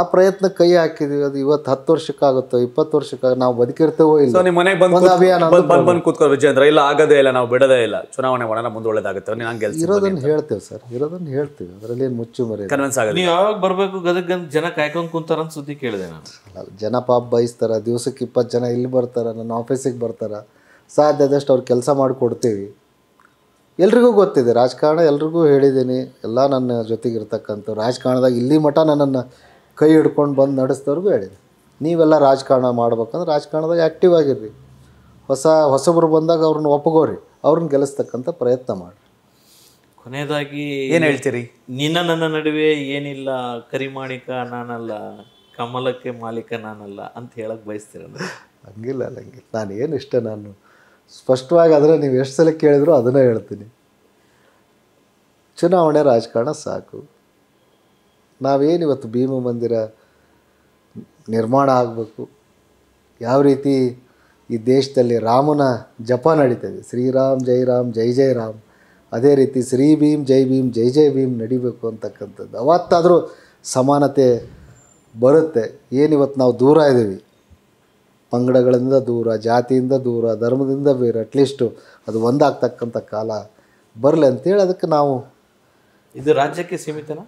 ಆ ಪ್ರಯತ್ನ ಕೈ ಹಾಕಿದ್ವಿ ಅದು ಇವತ್ತು ಹತ್ತು ವರ್ಷಕ್ಕಾಗುತ್ತೋ ಇಪ್ಪತ್ತು ವರ್ಷಕ್ಕಾಗ ನಾವು ಬದುಕಿರ್ತೇವೋ ಇಲ್ಲ ನಿಮ್ಮ ಮನೆಗೆ ಬಂದು ಬಂದು ಬಂದು ಇಲ್ಲ ಆಗೋದೇ ಇಲ್ಲ ನಾವು ಬಿಡೋದೇ ಇಲ್ಲ ಚುನಾವಣೆ ಮಾಡೋಣ ಮುಂದೆ ಇರೋದನ್ನು ಹೇಳ್ತೇವೆ ಸರ್ ಇರೋದನ್ನು ಹೇಳ್ತೀವಿ ಅದರಲ್ಲಿ ಏನು ಮುಚ್ಚು ಮರಿ ಯಾವಾಗ ಬರಬೇಕು ಗದಗ ಜನ ಕಾಯ್ಕೊಂಡು ಕುಂತಾರ ಅಂತ ಸುದ್ದಿ ಕೇಳಿದೆ ನಾನು ಜನ ಪಾಪ ಬಯಸ್ತಾರ ದಿವಸಕ್ಕೆ ಇಪ್ಪತ್ತು ಜನ ಇಲ್ಲಿ ಬರ್ತಾರೆ ನನ್ನ ಆಫೀಸಿಗೆ ಬರ್ತಾರೆ ಸಾಧ್ಯ ಆದಷ್ಟು ಅವ್ರು ಕೆಲಸ ಮಾಡಿಕೊಡ್ತೀವಿ ಎಲ್ರಿಗೂ ಗೊತ್ತಿದೆ ರಾಜಕಾರಣ ಎಲ್ರಿಗೂ ಹೇಳಿದ್ದೀನಿ ಎಲ್ಲ ನನ್ನ ಜೊತೆಗಿರ್ತಕ್ಕಂಥ ರಾಜಕಾರಣದಾಗ ಇಲ್ಲಿ ಮಠ ನನ್ನನ್ನು ಕೈ ಹಿಡ್ಕೊಂಡು ಬಂದು ನಡೆಸ್ದವ್ರಿಗೂ ಹೇಳಿದೆ ನೀವೆಲ್ಲ ರಾಜಕಾರಣ ಮಾಡ್ಬೇಕಂದ್ರೆ ರಾಜಕಾರಣದಾಗ ಆ್ಯಕ್ಟಿವ್ ಆಗಿರ್ರಿ ಹೊಸ ಹೊಸಬ್ರು ಬಂದಾಗ ಅವ್ರನ್ನ ಒಪ್ಪಗೋರಿ ಅವ್ರನ್ನ ಗೆಲ್ಲಿಸ್ತಕ್ಕಂಥ ಪ್ರಯತ್ನ ಮಾಡಿರಿ ಕೊನೆಯದಾಗಿ ಏನು ಹೇಳ್ತೀರಿ ನಿನ್ನ ನನ್ನ ನಡುವೆ ಏನಿಲ್ಲ ಕರಿಮಾಣಿಕ ನಾನಲ್ಲ ಕಮಲಕ್ಕೆ ಮಾಲೀಕ ನಾನಲ್ಲ ಅಂತ ಹೇಳಕ್ಕೆ ಬಯಸ್ತೀರ ಹಂಗಿಲ್ಲ ಹಂಗಿಲ್ಲ ನಾನು ಏನು ಇಷ್ಟ ನಾನು ಸ್ಪಷ್ಟವಾಗಿ ಅದನ್ನ ನೀವು ಎಷ್ಟು ಸಲ ಕೇಳಿದ್ರು ಅದನ್ನೇ ಹೇಳ್ತೀನಿ ಚುನಾವಣೆ ರಾಜಕಾರಣ ಸಾಕು ನಾವೇನು ಇವತ್ತು ಭೀಮ ಮಂದಿರ ನಿರ್ಮಾಣ ಆಗಬೇಕು ಯಾವ ರೀತಿ ಈ ದೇಶದಲ್ಲಿ ರಾಮನ ಜಪ ನಡೀತದೆ ಶ್ರೀರಾಮ್ ಜೈ ರಾಮ್ ಜೈ ಜೈ ರಾಮ್ ಅದೇ ರೀತಿ ಶ್ರೀ ಭೀಮ್ ಜೈ ಭೀಮ್ ಜೈ ಜೈ ಭೀಮ್ ನಡಿಬೇಕು ಅಂತಕ್ಕಂಥದ್ದು ಅವತ್ತಾದರೂ ಸಮಾನತೆ ಬರುತ್ತೆ ಏನಿವತ್ತು ನಾವು ದೂರ ಇದ್ದೀವಿ ಪಂಗಡಗಳಿಂದ ದೂರ ಜಾತಿಯಿಂದ ದೂರ ಧರ್ಮದಿಂದ ಬೇರೆ ಅಟ್ಲೀಸ್ಟು ಅದು ಒಂದಾಗ್ತಕ್ಕಂಥ ಕಾಲ ಬರಲಿ ಅಂತೇಳಿ ಅದಕ್ಕೆ ನಾವು ಇದು ರಾಜ್ಯಕ್ಕೆ ಸೀಮಿತನಾ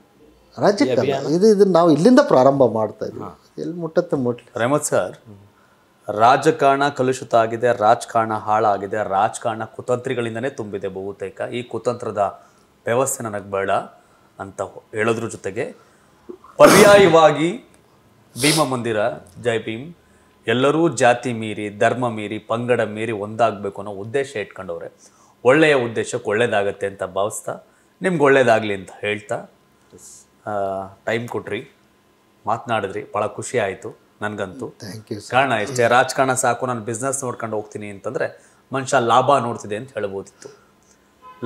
ರಾಜ್ಯಕ್ಕಲ್ಲ ಇದು ಇದನ್ನು ನಾವು ಇಲ್ಲಿಂದ ಪ್ರಾರಂಭ ಮಾಡ್ತಾ ಇದ್ದೀವಿ ಎಲ್ಲಿ ಮುಟ್ಟತ್ತೆ ಮುಟ್ಲಿ ರೇಮತ್ ಸರ್ ರಾಜಕಾರಣ ಕಲುಷಿತ ಆಗಿದೆ ರಾಜಕಾರಣ ಹಾಳಾಗಿದೆ ರಾಜಕಾರಣ ಕುತಂತ್ರಿಗಳಿಂದನೇ ತುಂಬಿದೆ ಬಹುತೇಕ ಈ ಕುತಂತ್ರದ ವ್ಯವಸ್ಥೆ ನನಗೆ ಬೇಡ ಅಂತ ಹೇಳೋದ್ರ ಜೊತೆಗೆ ಪರ್ಯಾಯವಾಗಿ ಭೀಮ ಮಂದಿರ ಜೈ ಭೀಮ್ ಎಲ್ಲರೂ ಜಾತಿ ಮೀರಿ ಧರ್ಮ ಮೀರಿ ಪಂಗಡ ಮೀರಿ ಒಂದಾಗಬೇಕು ಅನ್ನೋ ಉದ್ದೇಶ ಇಟ್ಕೊಂಡವ್ರೆ ಒಳ್ಳೆಯ ಉದ್ದೇಶಕ್ಕೆ ಒಳ್ಳೇದಾಗತ್ತೆ ಅಂತ ಭಾವಿಸ್ತಾ ನಿಮ್ಗೆ ಒಳ್ಳೇದಾಗಲಿ ಅಂತ ಹೇಳ್ತಾ ಟೈಮ್ ಕೊಟ್ರಿ ಮಾತನಾಡಿದ್ರಿ ಭಾಳ ಖುಷಿ ಆಯಿತು ನನಗಂತೂ ಥ್ಯಾಂಕ್ ಯು ಕಾರಣ ಇಷ್ಟೇ ರಾಜಕಾರಣ ಸಾಕು ನಾನು ಬಿಸ್ನೆಸ್ ನೋಡ್ಕೊಂಡು ಹೋಗ್ತೀನಿ ಅಂತಂದರೆ ಮನುಷ್ಯ ಲಾಭ ನೋಡ್ತಿದೆ ಅಂತ ಹೇಳ್ಬೋದಿತ್ತು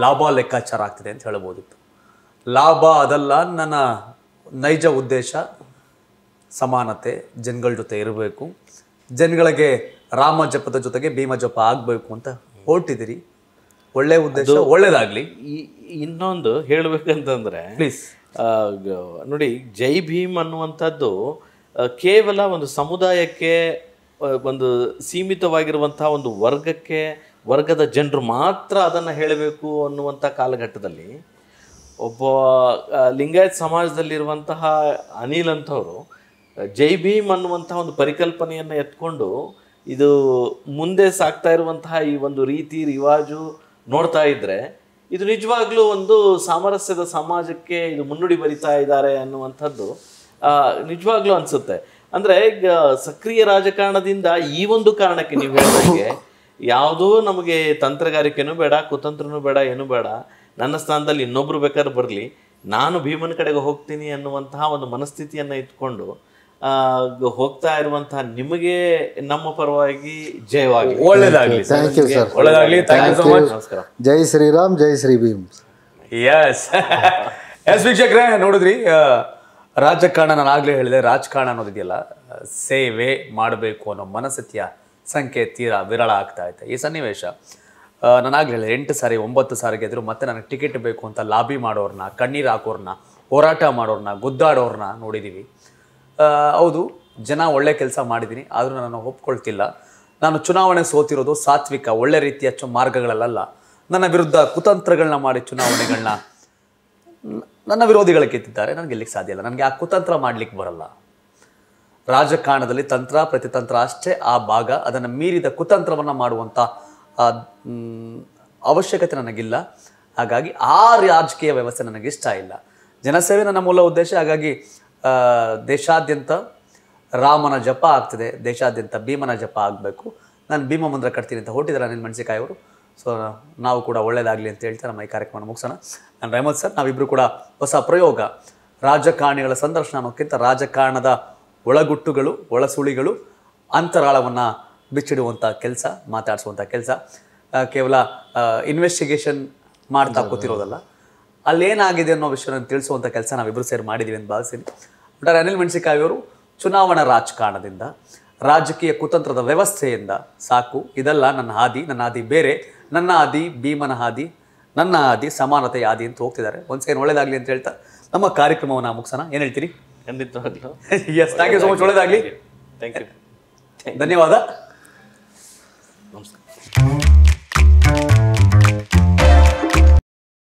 ಲಾಭ ಲೆಕ್ಕಾಚಾರ ಆಗ್ತಿದೆ ಅಂತ ಹೇಳ್ಬೋದಿತ್ತು ಲಾಭ ಅದಲ್ಲ ನನ್ನ ನೈಜ ಉದ್ದೇಶ ಸಮಾನತೆ ಜನಗಳ ಜೊತೆ ಇರಬೇಕು ಜನಗಳಿಗೆ ರಾಮ ಜಪದ ಜೊತೆಗೆ ಭೀಮ ಜಪ ಆಗಬೇಕು ಅಂತ ಹೊರಟಿದ್ದೀರಿ ಒಳ್ಳೆ ಉದ್ದೇಶ ಒಳ್ಳೇದಾಗಲಿ ಇನ್ನೊಂದು ಹೇಳಬೇಕಂತಂದರೆ ಪ್ಲೀಸ್ ನೋಡಿ ಜೈ ಭೀಮ್ ಅನ್ನುವಂಥದ್ದು ಕೇವಲ ಒಂದು ಸಮುದಾಯಕ್ಕೆ ಒಂದು ಸೀಮಿತವಾಗಿರುವಂಥ ಒಂದು ವರ್ಗಕ್ಕೆ ವರ್ಗದ ಜನರು ಮಾತ್ರ ಅದನ್ನು ಹೇಳಬೇಕು ಅನ್ನುವಂಥ ಕಾಲಘಟ್ಟದಲ್ಲಿ ಒಬ್ಬ ಲಿಂಗಾಯತ್ ಸಮಾಜದಲ್ಲಿರುವಂತಹ ಅನಿಲ್ ಅಂಥವರು ಜೈ ಭೀಮ್ ಅನ್ನುವಂಥ ಒಂದು ಪರಿಕಲ್ಪನೆಯನ್ನು ಎತ್ಕೊಂಡು ಇದು ಮುಂದೆ ಸಾಗ್ತಾ ಇರುವಂತಹ ಈ ಒಂದು ರೀತಿ ರಿವಾಜು ನೋಡ್ತಾ ಇದ್ದರೆ ಇದು ನಿಜವಾಗ್ಲೂ ಒಂದು ಸಾಮರಸ್ಯದ ಸಮಾಜಕ್ಕೆ ಇದು ಮುನ್ನುಡಿ ಬರಿತಾ ಇದ್ದಾರೆ ಅನ್ನುವಂಥದ್ದು ನಿಜವಾಗ್ಲೂ ಅನಿಸುತ್ತೆ ಅಂದರೆ ಸಕ್ರಿಯ ರಾಜಕಾರಣದಿಂದ ಈ ಒಂದು ಕಾರಣಕ್ಕೆ ನೀವು ಹೇಳಿದಂಗೆ ಯಾವುದೂ ನಮಗೆ ತಂತ್ರಗಾರಿಕೆನೂ ಬೇಡ ಕುತಂತ್ರನೂ ಬೇಡ ಏನು ಬೇಡ ನನ್ನ ಸ್ಥಾನದಲ್ಲಿ ಇನ್ನೊಬ್ರು ಬೇಕಾದ್ರೆ ಬರಲಿ ನಾನು ಭೀಮನ ಕಡೆಗೆ ಹೋಗ್ತೀನಿ ಅನ್ನುವಂತಹ ಒಂದು ಮನಸ್ಥಿತಿಯನ್ನು ಇಟ್ಕೊಂಡು ಹೋಗ್ತಾ ಇರುವಂತಹ ನಿಮಗೆ ನಮ್ಮ ಪರವಾಗಿ ಜಯವಾಗಲಿ ಒಳ್ಳೇದಾಗ್ಲಿ ಥ್ಯಾಂಕ್ ಯು ಸರ್ ಒಳ್ಳೇದಾಗಲಿ ಥ್ಯಾಂಕ್ ಯು ಸೋ ಮಚ್ ಜೈ ಶ್ರೀರಾಮ್ ಜೈ ಶ್ರೀ ಭೀಮ್ ಎಸ್ ಎಸ್ ವೀಕ್ಷಕ್ರೆ ನೋಡಿದ್ರಿ ರಾಜಕಾರಣ ನಾನು ಆಗಲೇ ಹೇಳಿದೆ ರಾಜಕಾರಣ ಅನ್ನೋದಿದೆಯಲ್ಲ ಸೇವೆ ಮಾಡಬೇಕು ಅನ್ನೋ ಮನಸ್ಥಿತಿಯ ಸಂಖ್ಯೆ ತೀರಾ ವಿರಳ ಆಗ್ತಾ ಐತೆ ಈ ಸನ್ನಿವೇಶ ನಾನಾಗ್ಲೇ ಹೇಳಿದೆ ಎಂಟು ಸಾರಿ ಒಂಬತ್ತು ಸಾರಿ ಗೆದ್ರು ಮತ್ತೆ ನನಗೆ ಟಿಕೆಟ್ ಬೇಕು ಅಂತ ಲಾಬಿ ಮಾಡೋರ್ನ ಕಣ್ಣೀರು ಹಾಕೋರ್ನ ಹೋರಾಟ ಮಾಡೋರ್ನ ಗುದ್ದಾಡೋರ್ನ ನೋಡಿದೀವಿ ಹೌದು ಜನ ಒಳ್ಳೆ ಕೆಲಸ ಮಾಡಿದ್ದೀನಿ ಆದರೂ ನಾನು ಒಪ್ಕೊಳ್ತಿಲ್ಲ ನಾನು ಚುನಾವಣೆ ಸೋತಿರೋದು ಸಾತ್ವಿಕ ಒಳ್ಳೆ ರೀತಿಯ ಚು ಮಾರ್ಗಗಳಲ್ಲ ನನ್ನ ವಿರುದ್ಧ ಕುತಂತ್ರಗಳನ್ನ ಮಾಡಿ ಚುನಾವಣೆಗಳನ್ನ ನನ್ನ ವಿರೋಧಿಗಳ ಕೆತ್ತಿದ್ದಾರೆ ನನಗೆ ಗೆಲ್ಲಿಕ್ಕೆ ಸಾಧ್ಯ ಇಲ್ಲ ನನಗೆ ಆ ಕುತಂತ್ರ ಮಾಡಲಿಕ್ಕೆ ಬರಲ್ಲ ರಾಜಕಾರಣದಲ್ಲಿ ತಂತ್ರ ಪ್ರತಿತಂತ್ರ ಅಷ್ಟೇ ಆ ಭಾಗ ಅದನ್ನು ಮೀರಿದ ಕುತಂತ್ರವನ್ನು ಮಾಡುವಂಥ ಅವಶ್ಯಕತೆ ನನಗಿಲ್ಲ ಹಾಗಾಗಿ ಆ ರಾಜಕೀಯ ವ್ಯವಸ್ಥೆ ನನಗಿಷ್ಟ ಇಲ್ಲ ಜನಸೇವೆ ನನ್ನ ಮೂಲ ಉದ್ದೇಶ ಹಾಗಾಗಿ ದೇಶಾದ್ಯಂತ ರಾಮನ ಜಪ ಆಗ್ತಿದೆ ದೇಶಾದ್ಯಂತ ಭೀಮನ ಜಪ ಆಗಬೇಕು ನಾನು ಭೀಮ ಮಂತ್ರ ಕಟ್ತೀನಿ ಅಂತ ಹೊರಟಿದ್ದಾರೆ ಅನಿಲ್ ಮೆಣಸಿಕಾಯಿ ಅವರು ಸೊ ನಾವು ಕೂಡ ಒಳ್ಳೆಯದಾಗಲಿ ಅಂತ ಹೇಳ್ತಾರೆ ನಮ್ಮ ಈ ಕಾರ್ಯಕ್ರಮ ಮುಗಿಸೋಣ ನಾನು ರೆಹಮದ್ ಸರ್ ನಾವಿಬ್ಬರು ಕೂಡ ಹೊಸ ಪ್ರಯೋಗ ರಾಜಕಾರಣಿಗಳ ಸಂದರ್ಶನ ಅನ್ನೋಕ್ಕಿಂತ ರಾಜಕಾರಣದ ಒಳಗುಟ್ಟುಗಳು ಒಳಸುಳಿಗಳು ಅಂತರಾಳವನ್ನು ಬಿಚ್ಚಿಡುವಂಥ ಕೆಲಸ ಮಾತಾಡಿಸುವಂಥ ಕೆಲಸ ಕೇವಲ ಇನ್ವೆಸ್ಟಿಗೇಷನ್ ಮಾಡ್ತಾ ಕೂತಿರೋದಲ್ಲ ಅಲ್ಲೇನಾಗಿದೆ ಅನ್ನೋ ವಿಷಯವನ್ನು ತಿಳಿಸುವಂಥ ಕೆಲಸ ನಾವಿಬ್ಬರು ಸೇರಿ ಮಾಡಿದೀವಿ ಅಂತ ಭಾವಿಸ್ತೀನಿ ಡಾಕ್ಟರ್ ಅನಿಲ್ ಅವರು ಚುನಾವಣಾ ರಾಜಕಾರಣದಿಂದ ರಾಜಕೀಯ ಕುತಂತ್ರದ ವ್ಯವಸ್ಥೆಯಿಂದ ಸಾಕು ಇದೆಲ್ಲ ನನ್ನ ಹಾದಿ ನನ್ನ ಹಾದಿ ಬೇರೆ ನನ್ನ ಹಾದಿ ಭೀಮನ ಹಾದಿ ನನ್ನ ಹಾದಿ ಸಮಾನತೆಯ ಹಾದಿ ಅಂತ ಹೋಗ್ತಿದ್ದಾರೆ ಏನು ಒಳ್ಳೇದಾಗಲಿ ಅಂತ ಹೇಳ್ತಾ ನಮ್ಮ ಕಾರ್ಯಕ್ರಮವನ್ನು ಮುಗಿಸೋಣ ಏನು ಹೇಳ್ತೀರಿ ಥ್ಯಾಂಕ್ ಯು ಸೊ ಮಚ್ ಒಳ್ಳೇದಾಗಲಿ ಧನ್ಯವಾದ ನಮಸ್ಕಾರ